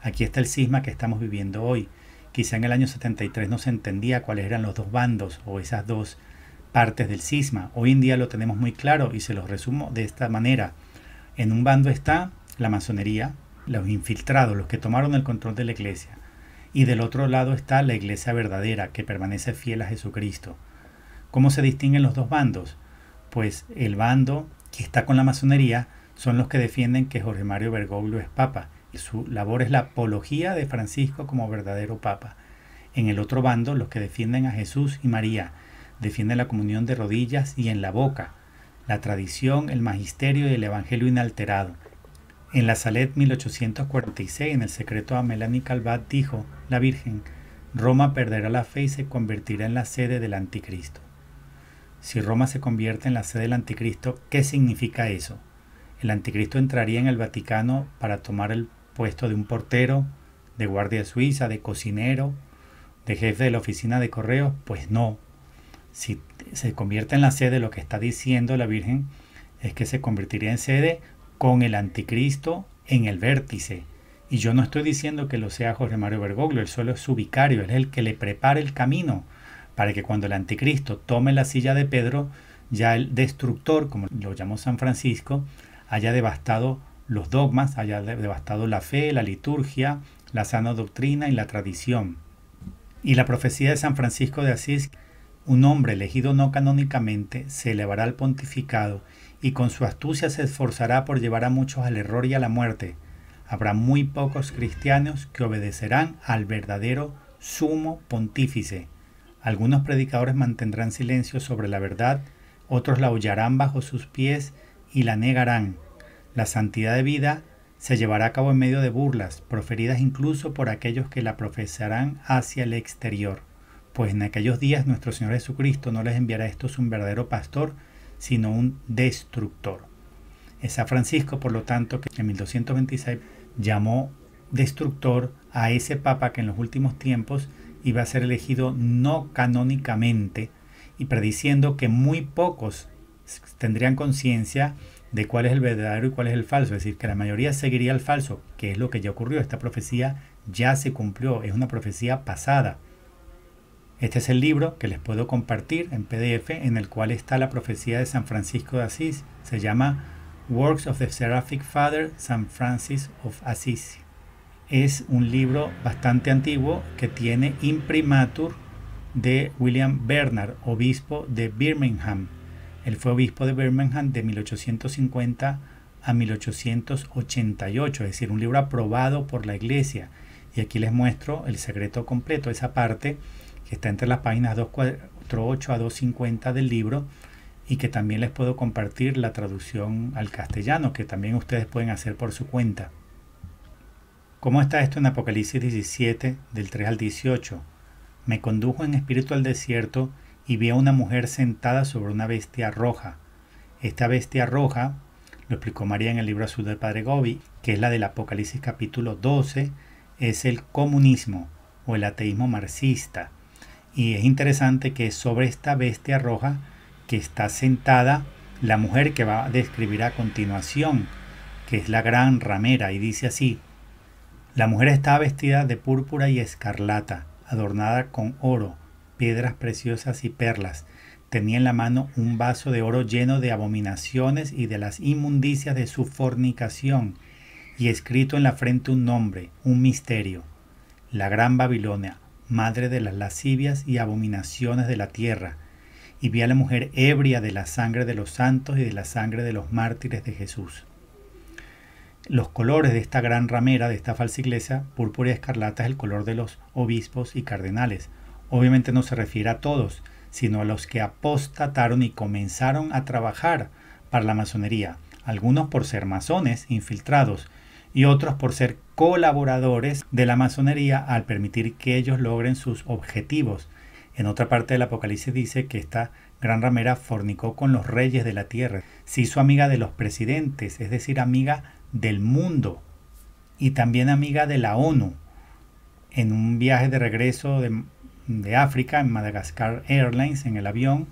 Aquí está el cisma que estamos viviendo hoy. Quizá en el año 73 no se entendía cuáles eran los dos bandos o esas dos partes del cisma. Hoy en día lo tenemos muy claro y se los resumo de esta manera. En un bando está la masonería, los infiltrados, los que tomaron el control de la iglesia. Y del otro lado está la iglesia verdadera, que permanece fiel a Jesucristo. ¿Cómo se distinguen los dos bandos? Pues el bando que está con la masonería son los que defienden que Jorge Mario Bergoglio es papa su labor es la apología de Francisco como verdadero papa. En el otro bando, los que defienden a Jesús y María, defienden la comunión de rodillas y en la boca, la tradición, el magisterio y el evangelio inalterado. En la Salet 1846, en el secreto a Melanie Calvat, dijo la Virgen, Roma perderá la fe y se convertirá en la sede del anticristo. Si Roma se convierte en la sede del anticristo, ¿qué significa eso? El anticristo entraría en el Vaticano para tomar el puesto de un portero, de guardia suiza, de cocinero, de jefe de la oficina de correos? Pues no. Si se convierte en la sede, lo que está diciendo la Virgen es que se convertiría en sede con el anticristo en el vértice. Y yo no estoy diciendo que lo sea Jorge Mario Bergoglio, él solo es su vicario, es el que le prepara el camino para que cuando el anticristo tome la silla de Pedro, ya el destructor, como lo llamó San Francisco, haya devastado los dogmas, haya devastado la fe, la liturgia, la sana doctrina y la tradición. Y la profecía de San Francisco de Asís, un hombre elegido no canónicamente, se elevará al pontificado y con su astucia se esforzará por llevar a muchos al error y a la muerte. Habrá muy pocos cristianos que obedecerán al verdadero sumo pontífice. Algunos predicadores mantendrán silencio sobre la verdad, otros la hollarán bajo sus pies y la negarán la santidad de vida se llevará a cabo en medio de burlas, proferidas incluso por aquellos que la profesarán hacia el exterior, pues en aquellos días nuestro Señor Jesucristo no les enviará a estos un verdadero pastor, sino un destructor. Es a Francisco, por lo tanto, que en 1226 llamó destructor a ese papa que en los últimos tiempos iba a ser elegido no canónicamente y prediciendo que muy pocos tendrían conciencia de cuál es el verdadero y cuál es el falso, es decir, que la mayoría seguiría el falso, que es lo que ya ocurrió, esta profecía ya se cumplió, es una profecía pasada. Este es el libro que les puedo compartir en PDF en el cual está la profecía de San Francisco de Asís, se llama Works of the Seraphic Father San Francis of Assisi. Es un libro bastante antiguo que tiene imprimatur de William Bernard, obispo de Birmingham, él fue obispo de Birmingham de 1850 a 1888, es decir, un libro aprobado por la iglesia. Y aquí les muestro el secreto completo, esa parte que está entre las páginas 248 a 250 del libro y que también les puedo compartir la traducción al castellano, que también ustedes pueden hacer por su cuenta. ¿Cómo está esto en Apocalipsis 17, del 3 al 18? Me condujo en espíritu al desierto y vi a una mujer sentada sobre una bestia roja. Esta bestia roja, lo explicó María en el libro azul del Padre Gobi, que es la del Apocalipsis capítulo 12, es el comunismo o el ateísmo marxista. Y es interesante que sobre esta bestia roja que está sentada la mujer que va a describir a continuación, que es la gran ramera, y dice así, la mujer estaba vestida de púrpura y escarlata, adornada con oro, piedras preciosas y perlas. Tenía en la mano un vaso de oro lleno de abominaciones y de las inmundicias de su fornicación, y escrito en la frente un nombre, un misterio. La gran Babilonia, madre de las lascivias y abominaciones de la tierra. Y vi a la mujer ebria de la sangre de los santos y de la sangre de los mártires de Jesús. Los colores de esta gran ramera, de esta falsa iglesia, púrpura y escarlata es el color de los obispos y cardenales, Obviamente no se refiere a todos, sino a los que apostataron y comenzaron a trabajar para la masonería, algunos por ser masones infiltrados y otros por ser colaboradores de la masonería al permitir que ellos logren sus objetivos. En otra parte del Apocalipsis dice que esta gran ramera fornicó con los reyes de la tierra, se hizo amiga de los presidentes, es decir, amiga del mundo y también amiga de la ONU. En un viaje de regreso de de África, en Madagascar Airlines, en el avión,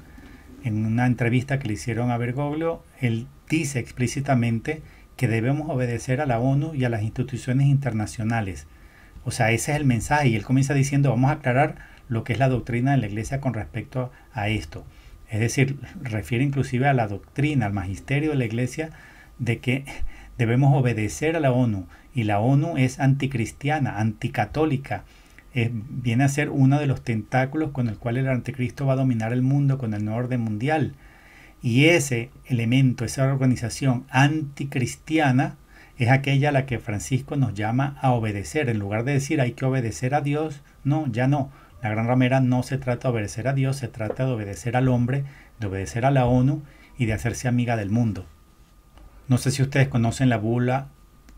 en una entrevista que le hicieron a Bergoglio, él dice explícitamente que debemos obedecer a la ONU y a las instituciones internacionales. O sea, ese es el mensaje y él comienza diciendo, vamos a aclarar lo que es la doctrina de la Iglesia con respecto a esto. Es decir, refiere inclusive a la doctrina, al magisterio de la Iglesia, de que debemos obedecer a la ONU y la ONU es anticristiana, anticatólica eh, viene a ser uno de los tentáculos con el cual el anticristo va a dominar el mundo con el nuevo orden mundial. Y ese elemento, esa organización anticristiana, es aquella a la que Francisco nos llama a obedecer. En lugar de decir hay que obedecer a Dios, no, ya no. La gran ramera no se trata de obedecer a Dios, se trata de obedecer al hombre, de obedecer a la ONU y de hacerse amiga del mundo. No sé si ustedes conocen la bula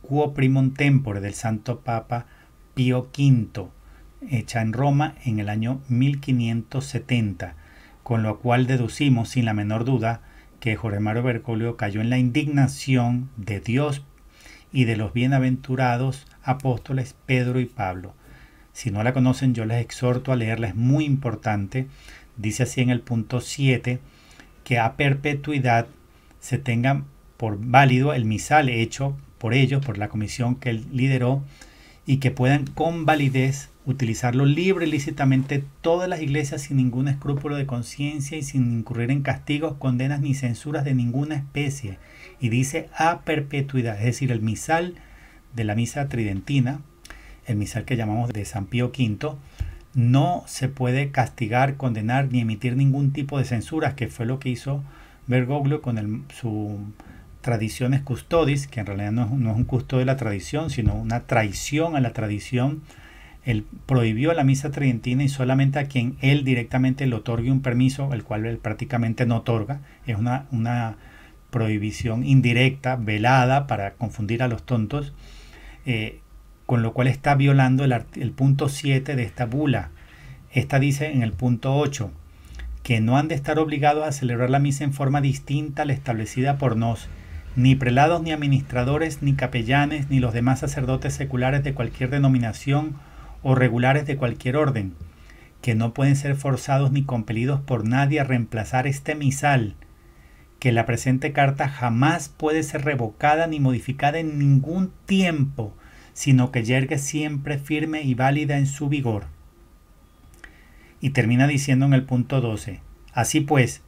Quo Primum Tempore del Santo Papa Pío V hecha en Roma en el año 1570, con lo cual deducimos sin la menor duda que Jorge Mario cayó en la indignación de Dios y de los bienaventurados apóstoles Pedro y Pablo. Si no la conocen, yo les exhorto a leerla, es muy importante. Dice así en el punto 7 que a perpetuidad se tenga por válido el misal hecho por ellos, por la comisión que él lideró, y que puedan con validez utilizarlo libre y lícitamente todas las iglesias sin ningún escrúpulo de conciencia y sin incurrir en castigos, condenas ni censuras de ninguna especie. Y dice a perpetuidad, es decir, el misal de la misa tridentina, el misal que llamamos de San Pío V, no se puede castigar, condenar ni emitir ningún tipo de censuras, que fue lo que hizo Bergoglio con el, su tradiciones custodis, que en realidad no es, un custodio de la tradición, sino una traición a la tradición. Él prohibió la misa tridentina y solamente a quien él directamente le otorgue un permiso, el cual él prácticamente no otorga. Es una, una prohibición indirecta, velada, para confundir a los tontos, eh, con lo cual está violando el, el punto 7 de esta bula. Esta dice en el punto 8 que no han de estar obligados a celebrar la misa en forma distinta a la establecida por nos, ni prelados, ni administradores, ni capellanes, ni los demás sacerdotes seculares de cualquier denominación o regulares de cualquier orden, que no pueden ser forzados ni compelidos por nadie a reemplazar este misal, que la presente carta jamás puede ser revocada ni modificada en ningún tiempo, sino que yergue siempre firme y válida en su vigor. Y termina diciendo en el punto 12, así pues,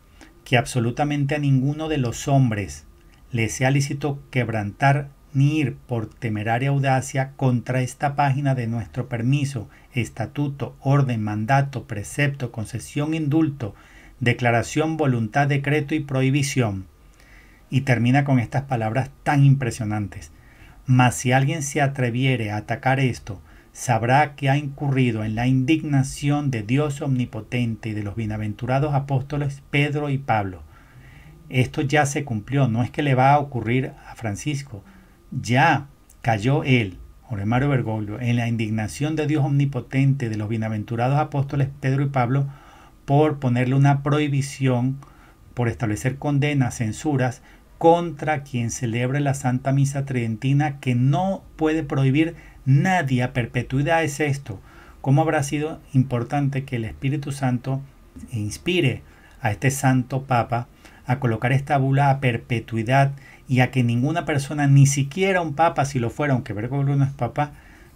que absolutamente a ninguno de los hombres, le sea lícito quebrantar ni ir por temeraria audacia contra esta página de nuestro permiso, estatuto, orden, mandato, precepto, concesión, indulto, declaración, voluntad, decreto y prohibición. Y termina con estas palabras tan impresionantes. Mas si alguien se atreviere a atacar esto, sabrá que ha incurrido en la indignación de Dios omnipotente y de los bienaventurados apóstoles Pedro y Pablo esto ya se cumplió, no es que le va a ocurrir a Francisco, ya cayó él, Jorge Mario Bergoglio, en la indignación de Dios omnipotente de los bienaventurados apóstoles Pedro y Pablo por ponerle una prohibición, por establecer condenas, censuras contra quien celebre la Santa Misa Tridentina que no puede prohibir nadie a perpetuidad es esto. ¿Cómo habrá sido importante que el Espíritu Santo inspire a este santo Papa? a colocar esta bula a perpetuidad y a que ninguna persona, ni siquiera un papa, si lo fuera, aunque Bergoglio no es papa,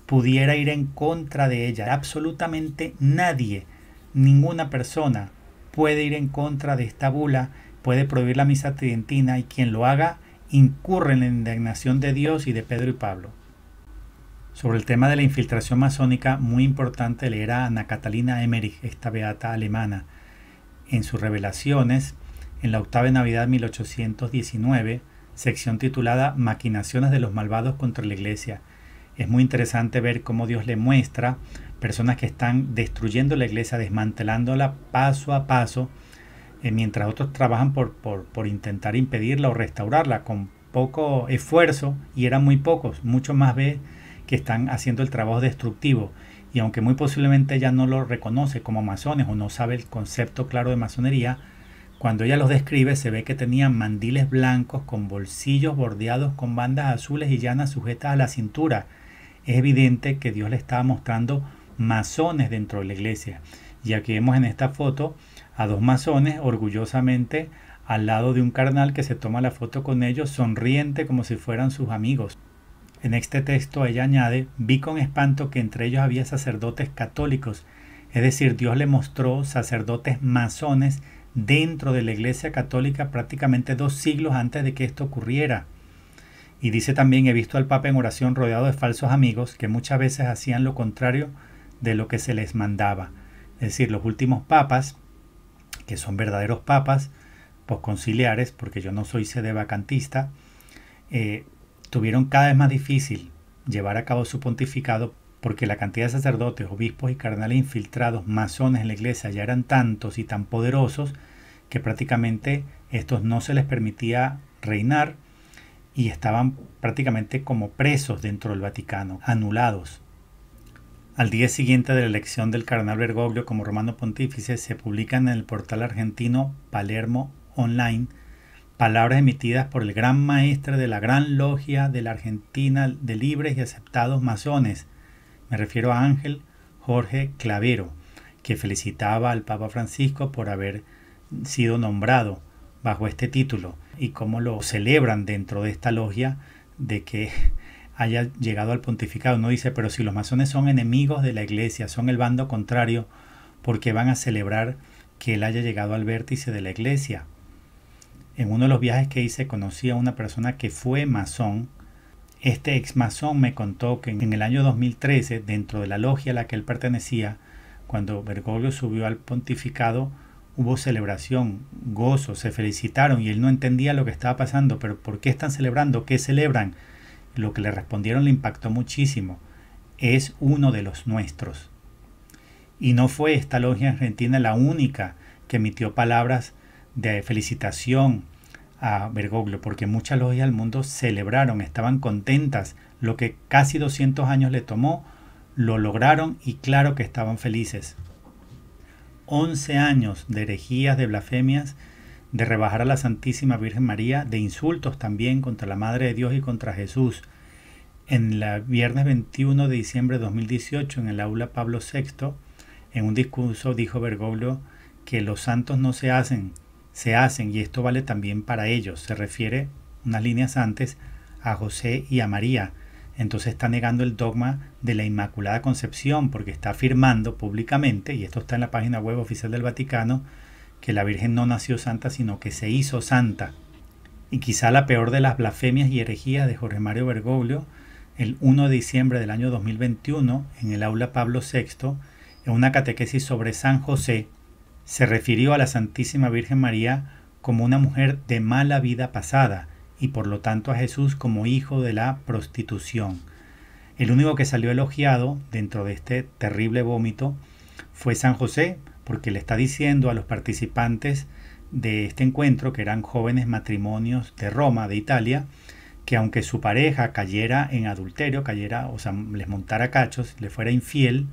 pudiera ir en contra de ella. Absolutamente nadie, ninguna persona puede ir en contra de esta bula, puede prohibir la misa tridentina y quien lo haga incurre en la indignación de Dios y de Pedro y Pablo. Sobre el tema de la infiltración masónica, muy importante leer a Ana Catalina Emmerich, esta beata alemana, en sus revelaciones, en la octava Navidad 1819, sección titulada Maquinaciones de los malvados contra la Iglesia. Es muy interesante ver cómo Dios le muestra personas que están destruyendo la iglesia, desmantelándola paso a paso, eh, mientras otros trabajan por, por, intentar impedirla o restaurarla con poco esfuerzo, y eran muy pocos, mucho más ve que están haciendo el trabajo destructivo. Y aunque muy posiblemente ya no lo reconoce como masones o no sabe el concepto claro de masonería, cuando ella los describe se ve que tenían mandiles blancos con bolsillos bordeados con bandas azules y llanas sujetas a la cintura. Es evidente que Dios le estaba mostrando masones dentro de la iglesia. Y aquí vemos en esta foto a dos masones orgullosamente al lado de un carnal que se toma la foto con ellos sonriente como si fueran sus amigos. En este texto ella añade, vi con espanto que entre ellos había sacerdotes católicos, es decir, Dios le mostró sacerdotes masones dentro de la Iglesia Católica prácticamente dos siglos antes de que esto ocurriera. Y dice también, he visto al Papa en oración rodeado de falsos amigos que muchas veces hacían lo contrario de lo que se les mandaba. Es decir, los últimos papas, que son verdaderos papas, posconciliares, pues porque yo no soy sede vacantista, eh, tuvieron cada vez más difícil llevar a cabo su pontificado porque la cantidad de sacerdotes, obispos y cardenales infiltrados, masones en la iglesia ya eran tantos y tan poderosos que prácticamente estos no se les permitía reinar y estaban prácticamente como presos dentro del Vaticano, anulados. Al día siguiente de la elección del cardenal Bergoglio como romano pontífice, se publican en el portal argentino Palermo Online palabras emitidas por el gran maestre de la gran logia de la Argentina de libres y aceptados masones, me refiero a Ángel Jorge Clavero, que felicitaba al Papa Francisco por haber sido nombrado bajo este título y cómo lo celebran dentro de esta logia de que haya llegado al pontificado. No dice, pero si los masones son enemigos de la iglesia, son el bando contrario, porque van a celebrar que él haya llegado al vértice de la iglesia? En uno de los viajes que hice conocí a una persona que fue masón, este exmasón me contó que en el año 2013, dentro de la logia a la que él pertenecía, cuando Bergoglio subió al pontificado, hubo celebración, gozo, se felicitaron y él no entendía lo que estaba pasando, pero ¿por qué están celebrando? ¿Qué celebran? Lo que le respondieron le impactó muchísimo. Es uno de los nuestros. Y no fue esta logia argentina la única que emitió palabras de felicitación a Bergoglio, porque muchas logias del mundo celebraron, estaban contentas, lo que casi 200 años le tomó, lo lograron y claro que estaban felices. 11 años de herejías, de blasfemias, de rebajar a la Santísima Virgen María, de insultos también contra la Madre de Dios y contra Jesús. En la viernes 21 de diciembre de 2018, en el aula Pablo VI, en un discurso dijo Bergoglio que los santos no se hacen, se hacen, y esto vale también para ellos. Se refiere unas líneas antes a José y a María. Entonces está negando el dogma de la Inmaculada Concepción porque está afirmando públicamente, y esto está en la página web oficial del Vaticano, que la Virgen no nació santa, sino que se hizo santa. Y quizá la peor de las blasfemias y herejías de Jorge Mario Bergoglio, el 1 de diciembre del año 2021, en el aula Pablo VI, en una catequesis sobre San José, se refirió a la Santísima Virgen María como una mujer de mala vida pasada y por lo tanto a Jesús como hijo de la prostitución. El único que salió elogiado dentro de este terrible vómito fue San José, porque le está diciendo a los participantes de este encuentro, que eran jóvenes matrimonios de Roma, de Italia, que aunque su pareja cayera en adulterio, cayera, o sea, les montara cachos, le fuera infiel,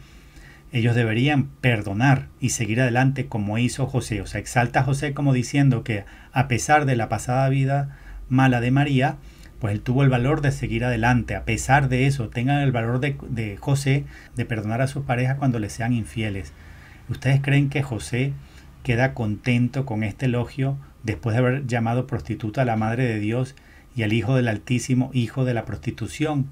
ellos deberían perdonar y seguir adelante como hizo José. O sea, exalta a José como diciendo que a pesar de la pasada vida mala de María, pues él tuvo el valor de seguir adelante. A pesar de eso, tengan el valor de, José de perdonar a sus parejas cuando les sean infieles. ¿Ustedes creen que José queda contento con este elogio después de haber llamado prostituta a la Madre de Dios y al Hijo del Altísimo, Hijo de la prostitución?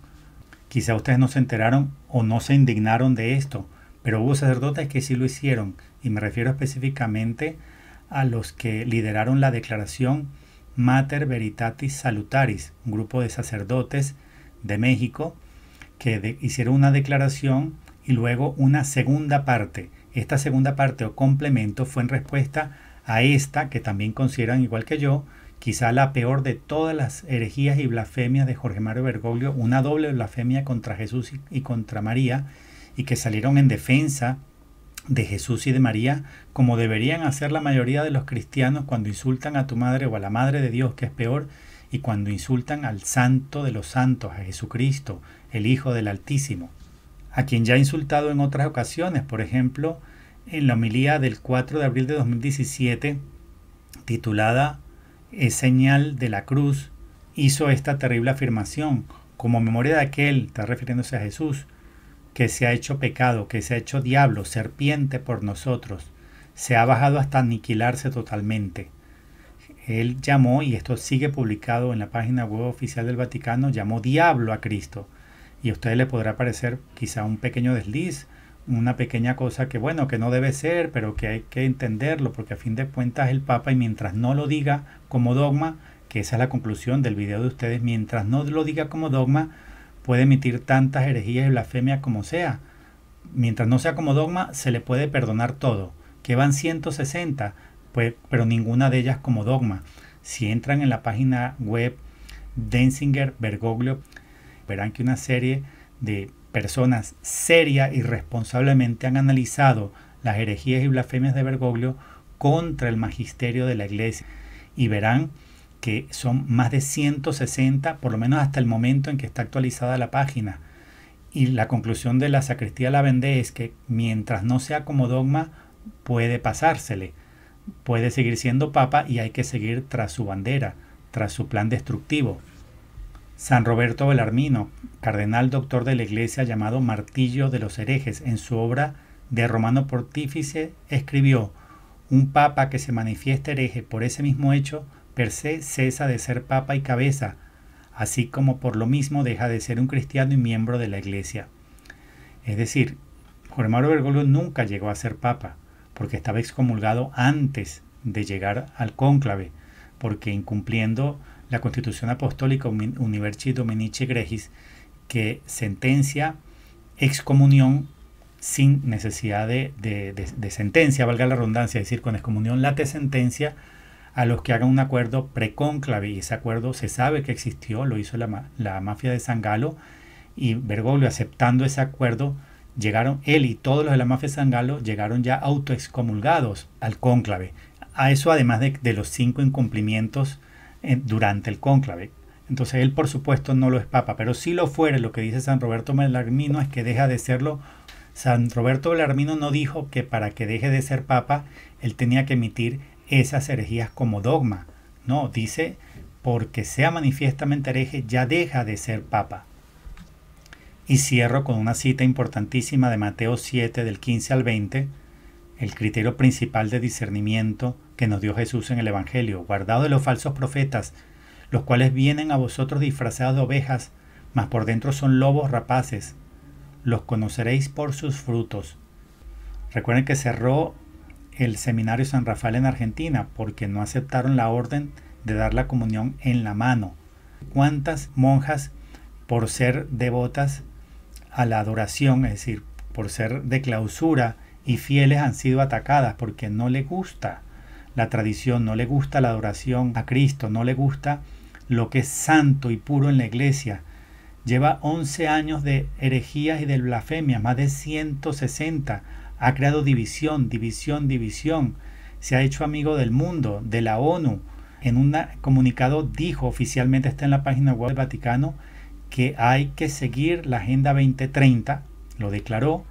Quizá ustedes no se enteraron o no se indignaron de esto, pero hubo sacerdotes que sí lo hicieron, y me refiero específicamente a los que lideraron la declaración Mater Veritatis Salutaris, un grupo de sacerdotes de México que hicieron una declaración y luego una segunda parte. Esta segunda parte o complemento fue en respuesta a esta, que también consideran igual que yo, quizá la peor de todas las herejías y blasfemias de Jorge Mario Bergoglio, una doble blasfemia contra Jesús y contra María, y que salieron en defensa de Jesús y de María, como deberían hacer la mayoría de los cristianos cuando insultan a tu madre o a la madre de Dios, que es peor, y cuando insultan al santo de los santos, a Jesucristo, el Hijo del Altísimo, a quien ya ha insultado en otras ocasiones, por ejemplo, en la homilía del 4 de abril de 2017, titulada es señal de la cruz, hizo esta terrible afirmación, como memoria de aquel, está refiriéndose a Jesús, que se ha hecho pecado, que se ha hecho diablo, serpiente por nosotros, se ha bajado hasta aniquilarse totalmente. Él llamó, y esto sigue publicado en la página web oficial del Vaticano, llamó diablo a Cristo. Y a ustedes les podrá parecer quizá un pequeño desliz, una pequeña cosa que bueno, que no debe ser, pero que hay que entenderlo, porque a fin de cuentas el Papa, y mientras no lo diga como dogma, que esa es la conclusión del video de ustedes, mientras no lo diga como dogma, puede emitir tantas herejías y blasfemias como sea. Mientras no sea como dogma, se le puede perdonar todo. Que van 160, pues, pero ninguna de ellas como dogma. Si entran en la página web Denzinger Bergoglio, verán que una serie de personas seria y responsablemente han analizado las herejías y blasfemias de Bergoglio contra el magisterio de la iglesia y verán que son más de 160, por lo menos hasta el momento en que está actualizada la página. Y la conclusión de la sacristía la vende es que mientras no sea como dogma, puede pasársele. Puede seguir siendo papa y hay que seguir tras su bandera, tras su plan destructivo. San Roberto Belarmino, cardenal doctor de la Iglesia llamado Martillo de los herejes, en su obra de Romano Portífice escribió, un papa que se manifiesta hereje por ese mismo hecho per se cesa de ser papa y cabeza, así como por lo mismo deja de ser un cristiano y miembro de la Iglesia. Es decir, Jorge Mauro Bergoglio nunca llegó a ser papa, porque estaba excomulgado antes de llegar al cónclave, porque incumpliendo la constitución apostólica Universi Dominici Gregis, que sentencia excomunión sin necesidad de, sentencia, valga la redundancia, es decir, con excomunión late sentencia a los que hagan un acuerdo precónclave, y ese acuerdo se sabe que existió, lo hizo la, mafia de San Galo y Bergoglio aceptando ese acuerdo, llegaron, él y todos los de la mafia de Galo llegaron ya autoexcomulgados al cónclave. A eso además de, los cinco incumplimientos eh, durante el cónclave. Entonces él por supuesto no lo es papa, pero si lo fuera, lo que dice San Roberto Belarmino es que deja de serlo. San Roberto Belarmino no dijo que para que deje de ser papa, él tenía que emitir esas herejías como dogma. No, dice, porque sea manifiestamente hereje ya deja de ser papa. Y cierro con una cita importantísima de Mateo 7 del 15 al 20, el criterio principal de discernimiento que nos dio Jesús en el Evangelio, guardado de los falsos profetas, los cuales vienen a vosotros disfrazados de ovejas, mas por dentro son lobos rapaces. Los conoceréis por sus frutos. Recuerden que cerró el Seminario San Rafael en Argentina porque no aceptaron la orden de dar la comunión en la mano. ¿Cuántas monjas, por ser devotas a la adoración, es decir, por ser de clausura y fieles, han sido atacadas porque no le gusta la tradición, no le gusta la adoración a Cristo, no le gusta lo que es santo y puro en la iglesia? Lleva 11 años de herejías y de blasfemias, más de 160 ha creado división, división, división. Se ha hecho amigo del mundo, de la ONU. En un comunicado dijo oficialmente, está en la página web del Vaticano, que hay que seguir la Agenda 2030, lo declaró,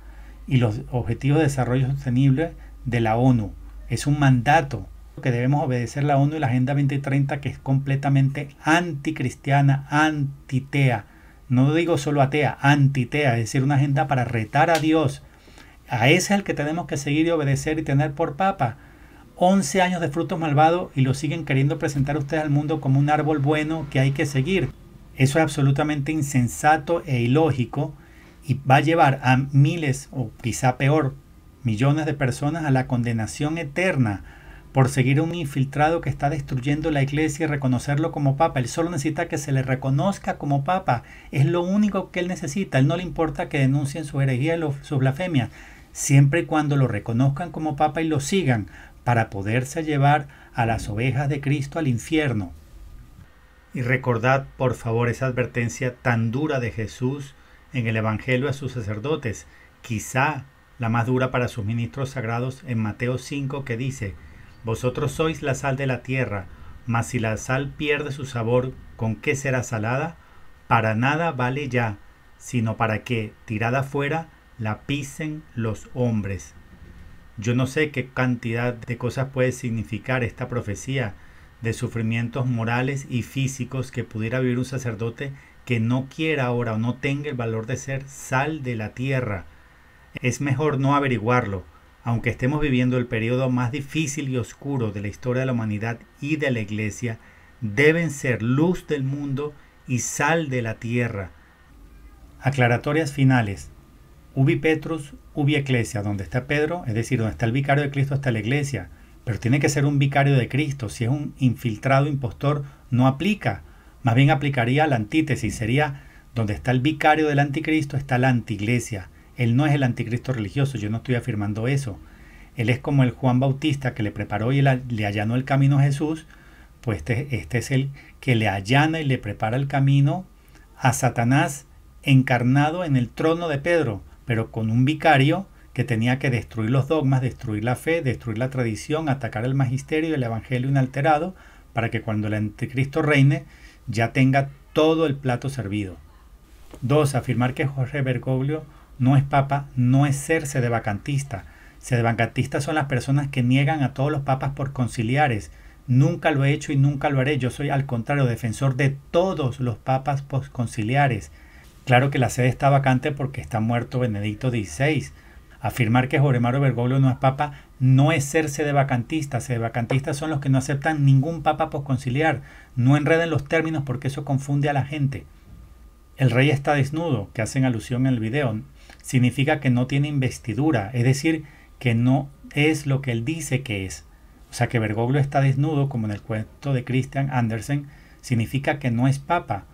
y los Objetivos de Desarrollo Sostenible de la ONU. Es un mandato que debemos obedecer la ONU y la Agenda 2030 que es completamente anticristiana, antitea. No digo solo atea, antitea, es decir, una agenda para retar a Dios, a ese es el que tenemos que seguir y obedecer y tener por papa. 11 años de frutos malvados y lo siguen queriendo presentar ustedes al mundo como un árbol bueno que hay que seguir. Eso es absolutamente insensato e ilógico y va a llevar a miles o quizá peor, millones de personas a la condenación eterna por seguir un infiltrado que está destruyendo la iglesia y reconocerlo como papa. Él solo necesita que se le reconozca como papa. Es lo único que él necesita. Él no le importa que denuncien su herejía y su blasfemia siempre y cuando lo reconozcan como Papa y lo sigan, para poderse llevar a las ovejas de Cristo al infierno. Y recordad, por favor, esa advertencia tan dura de Jesús en el Evangelio a sus sacerdotes, quizá la más dura para sus ministros sagrados en Mateo 5 que dice, Vosotros sois la sal de la tierra, mas si la sal pierde su sabor, ¿con qué será salada? Para nada vale ya, sino para que, tirada fuera, la pisen los hombres. Yo no sé qué cantidad de cosas puede significar esta profecía de sufrimientos morales y físicos que pudiera vivir un sacerdote que no quiera ahora o no tenga el valor de ser sal de la tierra. Es mejor no averiguarlo, aunque estemos viviendo el periodo más difícil y oscuro de la historia de la humanidad y de la iglesia, deben ser luz del mundo y sal de la tierra. Aclaratorias finales ubi Petrus, ubi Ecclesia, donde está Pedro, es decir, donde está el vicario de Cristo está la iglesia, pero tiene que ser un vicario de Cristo, si es un infiltrado impostor no aplica, más bien aplicaría la antítesis, sería donde está el vicario del anticristo está la antiglesia, él no es el anticristo religioso, yo no estoy afirmando eso, él es como el Juan Bautista que le preparó y le allanó el camino a Jesús, pues este, este es el que le allana y le prepara el camino a Satanás encarnado en el trono de Pedro, pero con un vicario que tenía que destruir los dogmas, destruir la fe, destruir la tradición, atacar el magisterio, y el evangelio inalterado, para que cuando el anticristo reine ya tenga todo el plato servido. Dos, Afirmar que Jorge Bergoglio no es papa no es ser de vacantista. son las personas que niegan a todos los papas por conciliares. Nunca lo he hecho y nunca lo haré. Yo soy al contrario defensor de todos los papas por conciliares Claro que la sede está vacante porque está muerto Benedicto XVI. Afirmar que Joremaro Bergoglio no es papa no es ser sede vacantista. Sede vacantistas son los que no aceptan ningún papa posconciliar. No enreden los términos porque eso confunde a la gente. El rey está desnudo, que hacen alusión en el video, significa que no tiene investidura, es decir, que no es lo que él dice que es. O sea que Bergoglio está desnudo, como en el cuento de Christian Andersen, significa que no es papa.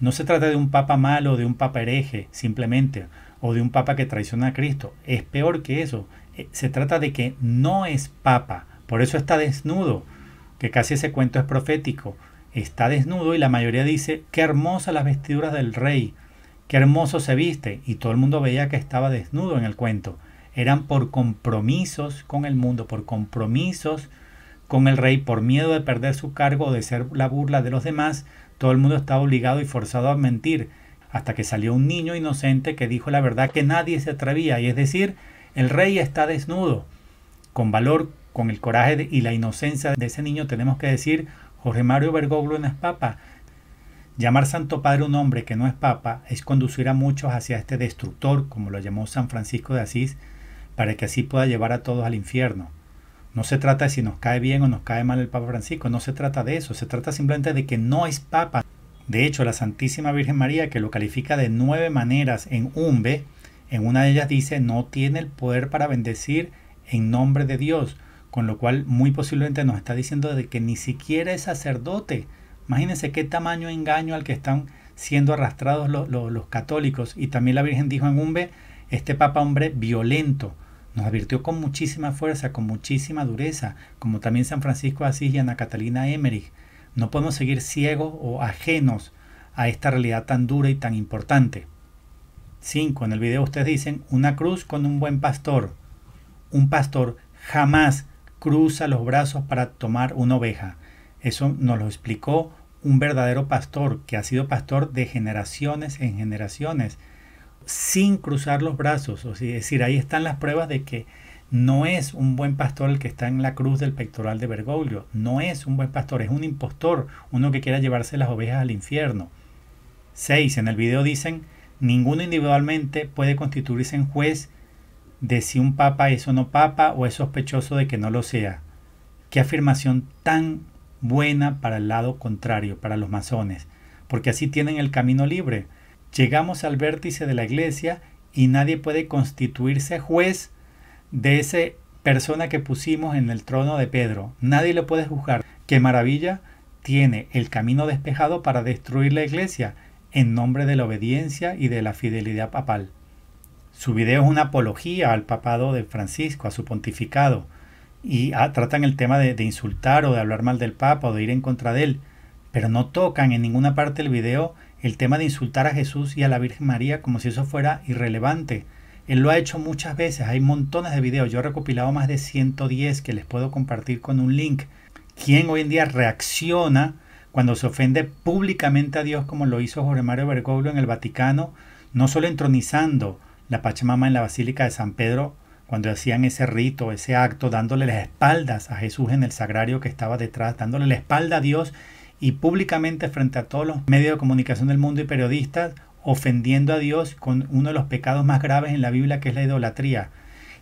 No se trata de un papa malo, de un papa hereje, simplemente, o de un papa que traiciona a Cristo. Es peor que eso. Eh, se trata de que no es papa. Por eso está desnudo, que casi ese cuento es profético. Está desnudo y la mayoría dice, qué hermosas las vestiduras del rey, qué hermoso se viste. Y todo el mundo veía que estaba desnudo en el cuento. Eran por compromisos con el mundo, por compromisos con el rey, por miedo de perder su cargo, o de ser la burla de los demás, todo el mundo estaba obligado y forzado a mentir, hasta que salió un niño inocente que dijo la verdad que nadie se atrevía, y es decir, el rey está desnudo. Con valor, con el coraje y la inocencia de ese niño tenemos que decir, Jorge Mario Bergoglio no es papa. Llamar Santo Padre un hombre que no es papa es conducir a muchos hacia este destructor, como lo llamó San Francisco de Asís, para que así pueda llevar a todos al infierno. No se trata de si nos cae bien o nos cae mal el Papa Francisco, no se trata de eso, se trata simplemente de que no es Papa. De hecho, la Santísima Virgen María, que lo califica de nueve maneras en umbe, en una de ellas dice, no tiene el poder para bendecir en nombre de Dios, con lo cual muy posiblemente nos está diciendo de que ni siquiera es sacerdote. Imagínense qué tamaño engaño al que están siendo arrastrados los, católicos. Y también la Virgen dijo en umbe, este Papa hombre violento, nos advirtió con muchísima fuerza, con muchísima dureza, como también San Francisco de Asís y Ana Catalina Emmerich. No podemos seguir ciegos o ajenos a esta realidad tan dura y tan importante. 5. En el video ustedes dicen, una cruz con un buen pastor. Un pastor jamás cruza los brazos para tomar una oveja. Eso nos lo explicó un verdadero pastor que ha sido pastor de generaciones en generaciones sin cruzar los brazos. O sea, es decir, ahí están las pruebas de que no es un buen pastor el que está en la cruz del pectoral de Bergoglio. No es un buen pastor, es un impostor, uno que quiera llevarse las ovejas al infierno. 6. En el video dicen, ninguno individualmente puede constituirse en juez de si un papa es o no papa o es sospechoso de que no lo sea. Qué afirmación tan buena para el lado contrario, para los masones, porque así tienen el camino libre Llegamos al vértice de la iglesia y nadie puede constituirse juez de esa persona que pusimos en el trono de Pedro. Nadie lo puede juzgar. Qué maravilla tiene el camino despejado para destruir la iglesia en nombre de la obediencia y de la fidelidad papal. Su video es una apología al papado de Francisco, a su pontificado, y ah, tratan el tema de, de insultar o de hablar mal del papa o de ir en contra de él, pero no tocan en ninguna parte el video el tema de insultar a Jesús y a la Virgen María como si eso fuera irrelevante. Él lo ha hecho muchas veces, hay montones de videos, yo he recopilado más de 110 que les puedo compartir con un link. ¿Quién hoy en día reacciona cuando se ofende públicamente a Dios como lo hizo Jorge Mario Bergoglio en el Vaticano, no solo entronizando la Pachamama en la Basílica de San Pedro cuando hacían ese rito, ese acto, dándole las espaldas a Jesús en el sagrario que estaba detrás, dándole la espalda a Dios y públicamente frente a todos los medios de comunicación del mundo y periodistas, ofendiendo a Dios con uno de los pecados más graves en la Biblia, que es la idolatría,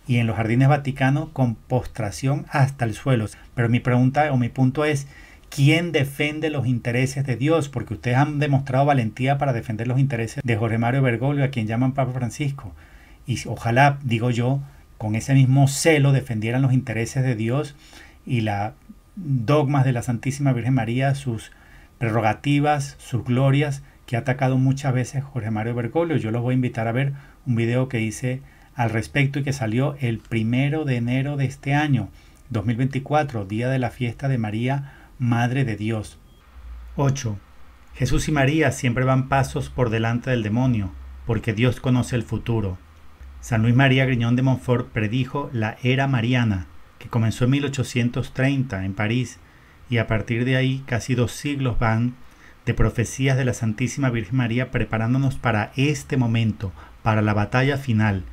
y en los jardines vaticanos con postración hasta el suelo. Pero mi pregunta o mi punto es, ¿quién defiende los intereses de Dios? Porque ustedes han demostrado valentía para defender los intereses de Jorge Mario Bergoglio, a quien llaman Papa Francisco. Y ojalá, digo yo, con ese mismo celo defendieran los intereses de Dios y la dogmas de la Santísima Virgen María, sus prerrogativas, sus glorias, que ha atacado muchas veces Jorge Mario Bergoglio. Yo los voy a invitar a ver un video que hice al respecto y que salió el primero de enero de este año, 2024, día de la fiesta de María, Madre de Dios. 8. Jesús y María siempre van pasos por delante del demonio, porque Dios conoce el futuro. San Luis María Griñón de Montfort predijo la era mariana, que comenzó en 1830 en París y a partir de ahí casi dos siglos van de profecías de la Santísima Virgen María preparándonos para este momento, para la batalla final.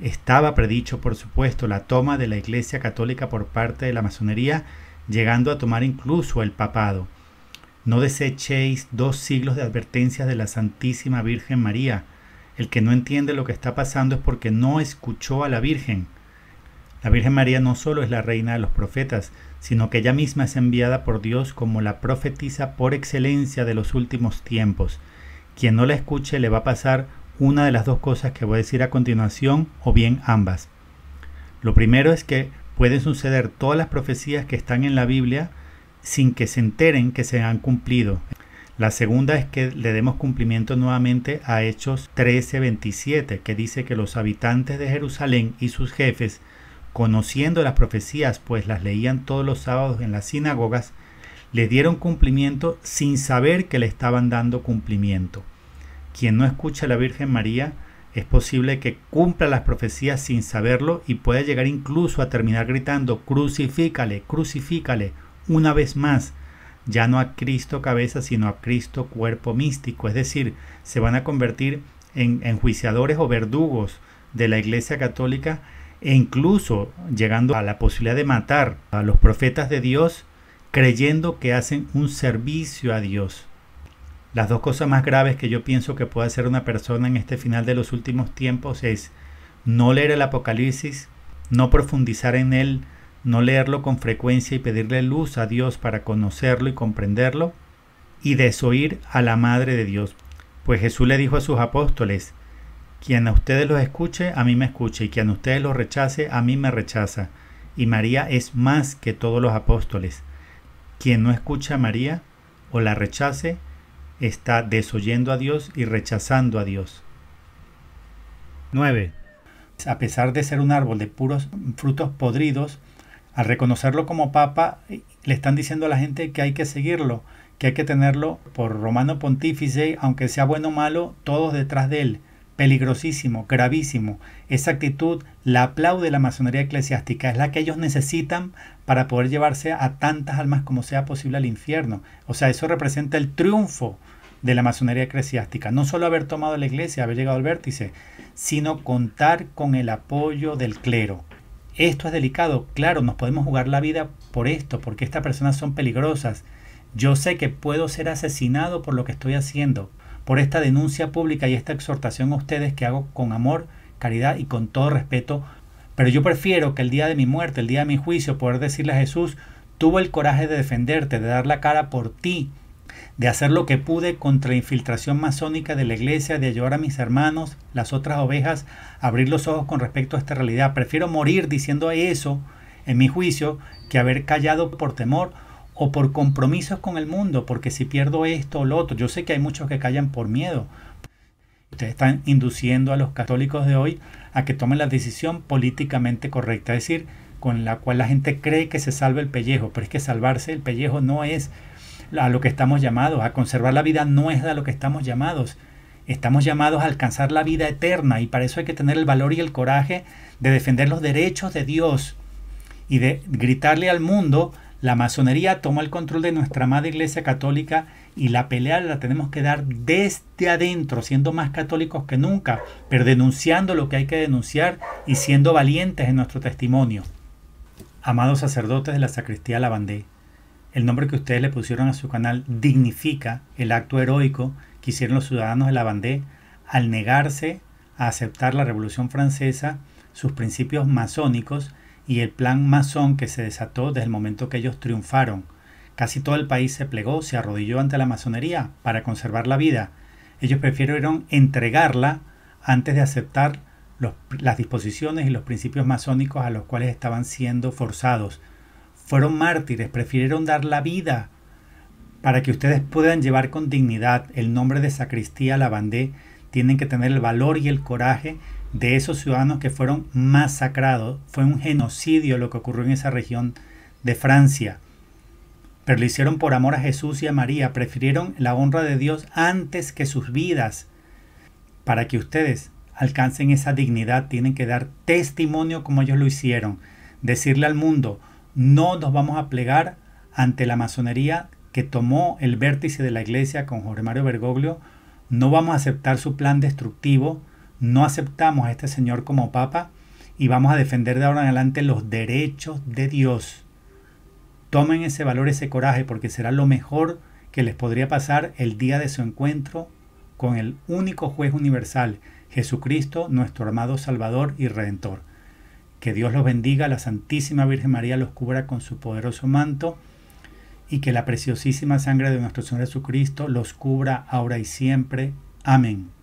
Estaba predicho, por supuesto, la toma de la Iglesia Católica por parte de la masonería, llegando a tomar incluso el papado. No desechéis dos siglos de advertencias de la Santísima Virgen María. El que no entiende lo que está pasando es porque no escuchó a la Virgen. La Virgen María no solo es la reina de los profetas, sino que ella misma es enviada por Dios como la profetisa por excelencia de los últimos tiempos. Quien no la escuche le va a pasar una de las dos cosas que voy a decir a continuación, o bien ambas. Lo primero es que pueden suceder todas las profecías que están en la Biblia sin que se enteren que se han cumplido. La segunda es que le demos cumplimiento nuevamente a Hechos 13:27, que dice que los habitantes de Jerusalén y sus jefes conociendo las profecías, pues las leían todos los sábados en las sinagogas, le dieron cumplimiento sin saber que le estaban dando cumplimiento. Quien no escucha a la Virgen María, es posible que cumpla las profecías sin saberlo y pueda llegar incluso a terminar gritando, crucifícale, crucifícale, una vez más, ya no a Cristo cabeza, sino a Cristo cuerpo místico, es decir, se van a convertir en enjuiciadores o verdugos de la Iglesia Católica e incluso llegando a la posibilidad de matar a los profetas de Dios creyendo que hacen un servicio a Dios. Las dos cosas más graves que yo pienso que puede hacer una persona en este final de los últimos tiempos es no leer el Apocalipsis, no profundizar en él, no leerlo con frecuencia y pedirle luz a Dios para conocerlo y comprenderlo, y desoír a la Madre de Dios. Pues Jesús le dijo a sus apóstoles, quien a ustedes los escuche, a mí me escuche, y quien a ustedes los rechace, a mí me rechaza. Y María es más que todos los apóstoles. Quien no escucha a María o la rechace, está desoyendo a Dios y rechazando a Dios. 9. A pesar de ser un árbol de puros frutos podridos, al reconocerlo como papa, le están diciendo a la gente que hay que seguirlo, que hay que tenerlo por romano pontífice, aunque sea bueno o malo, todos detrás de él peligrosísimo, gravísimo. Esa actitud la aplaude la masonería eclesiástica, es la que ellos necesitan para poder llevarse a tantas almas como sea posible al infierno. O sea, eso representa el triunfo de la masonería eclesiástica. No solo haber tomado la iglesia, haber llegado al vértice, sino contar con el apoyo del clero. Esto es delicado, claro, nos podemos jugar la vida por esto, porque estas personas son peligrosas. Yo sé que puedo ser asesinado por lo que estoy haciendo, por esta denuncia pública y esta exhortación a ustedes que hago con amor, caridad y con todo respeto, pero yo prefiero que el día de mi muerte, el día de mi juicio, poder decirle a Jesús, tuvo el coraje de defenderte, de dar la cara por ti, de hacer lo que pude contra la infiltración masónica de la iglesia, de ayudar a mis hermanos, las otras ovejas, a abrir los ojos con respecto a esta realidad. Prefiero morir diciendo eso en mi juicio que haber callado por temor o por compromisos con el mundo, porque si pierdo esto o lo otro, yo sé que hay muchos que callan por miedo. Ustedes están induciendo a los católicos de hoy a que tomen la decisión políticamente correcta, es decir, con la cual la gente cree que se salva el pellejo, pero es que salvarse el pellejo no es a lo que estamos llamados, a conservar la vida no es a lo que estamos llamados. Estamos llamados a alcanzar la vida eterna y para eso hay que tener el valor y el coraje de defender los derechos de Dios y de gritarle al mundo la masonería tomó el control de nuestra amada iglesia católica y la pelea la tenemos que dar desde adentro, siendo más católicos que nunca, pero denunciando lo que hay que denunciar y siendo valientes en nuestro testimonio. Amados sacerdotes de la sacristía Lavandé, el nombre que ustedes le pusieron a su canal dignifica el acto heroico que hicieron los ciudadanos de Lavandé al negarse a aceptar la Revolución Francesa, sus principios masónicos y el plan masón que se desató desde el momento que ellos triunfaron. Casi todo el país se plegó, se arrodilló ante la masonería para conservar la vida. Ellos prefirieron entregarla antes de aceptar las disposiciones y los principios masónicos a los cuales estaban siendo forzados. Fueron mártires, prefirieron dar la vida para que ustedes puedan llevar con dignidad el nombre de sacristía la bandé Tienen que tener el valor y el coraje de esos ciudadanos que fueron masacrados. Fue un genocidio lo que ocurrió en esa región de Francia. Pero lo hicieron por amor a Jesús y a María. Prefirieron la honra de Dios antes que sus vidas. Para que ustedes alcancen esa dignidad, tienen que dar testimonio como ellos lo hicieron. Decirle al mundo, no nos vamos a plegar ante la masonería que tomó el vértice de la iglesia con Jorge Mario Bergoglio. No vamos a aceptar su plan destructivo no aceptamos a este señor como papa y vamos a defender de ahora en adelante los derechos de Dios. Tomen ese valor, ese coraje, porque será lo mejor que les podría pasar el día de su encuentro con el único juez universal, Jesucristo, nuestro amado Salvador y Redentor. Que Dios los bendiga, la Santísima Virgen María los cubra con su poderoso manto y que la preciosísima sangre de nuestro Señor Jesucristo los cubra ahora y siempre. Amén.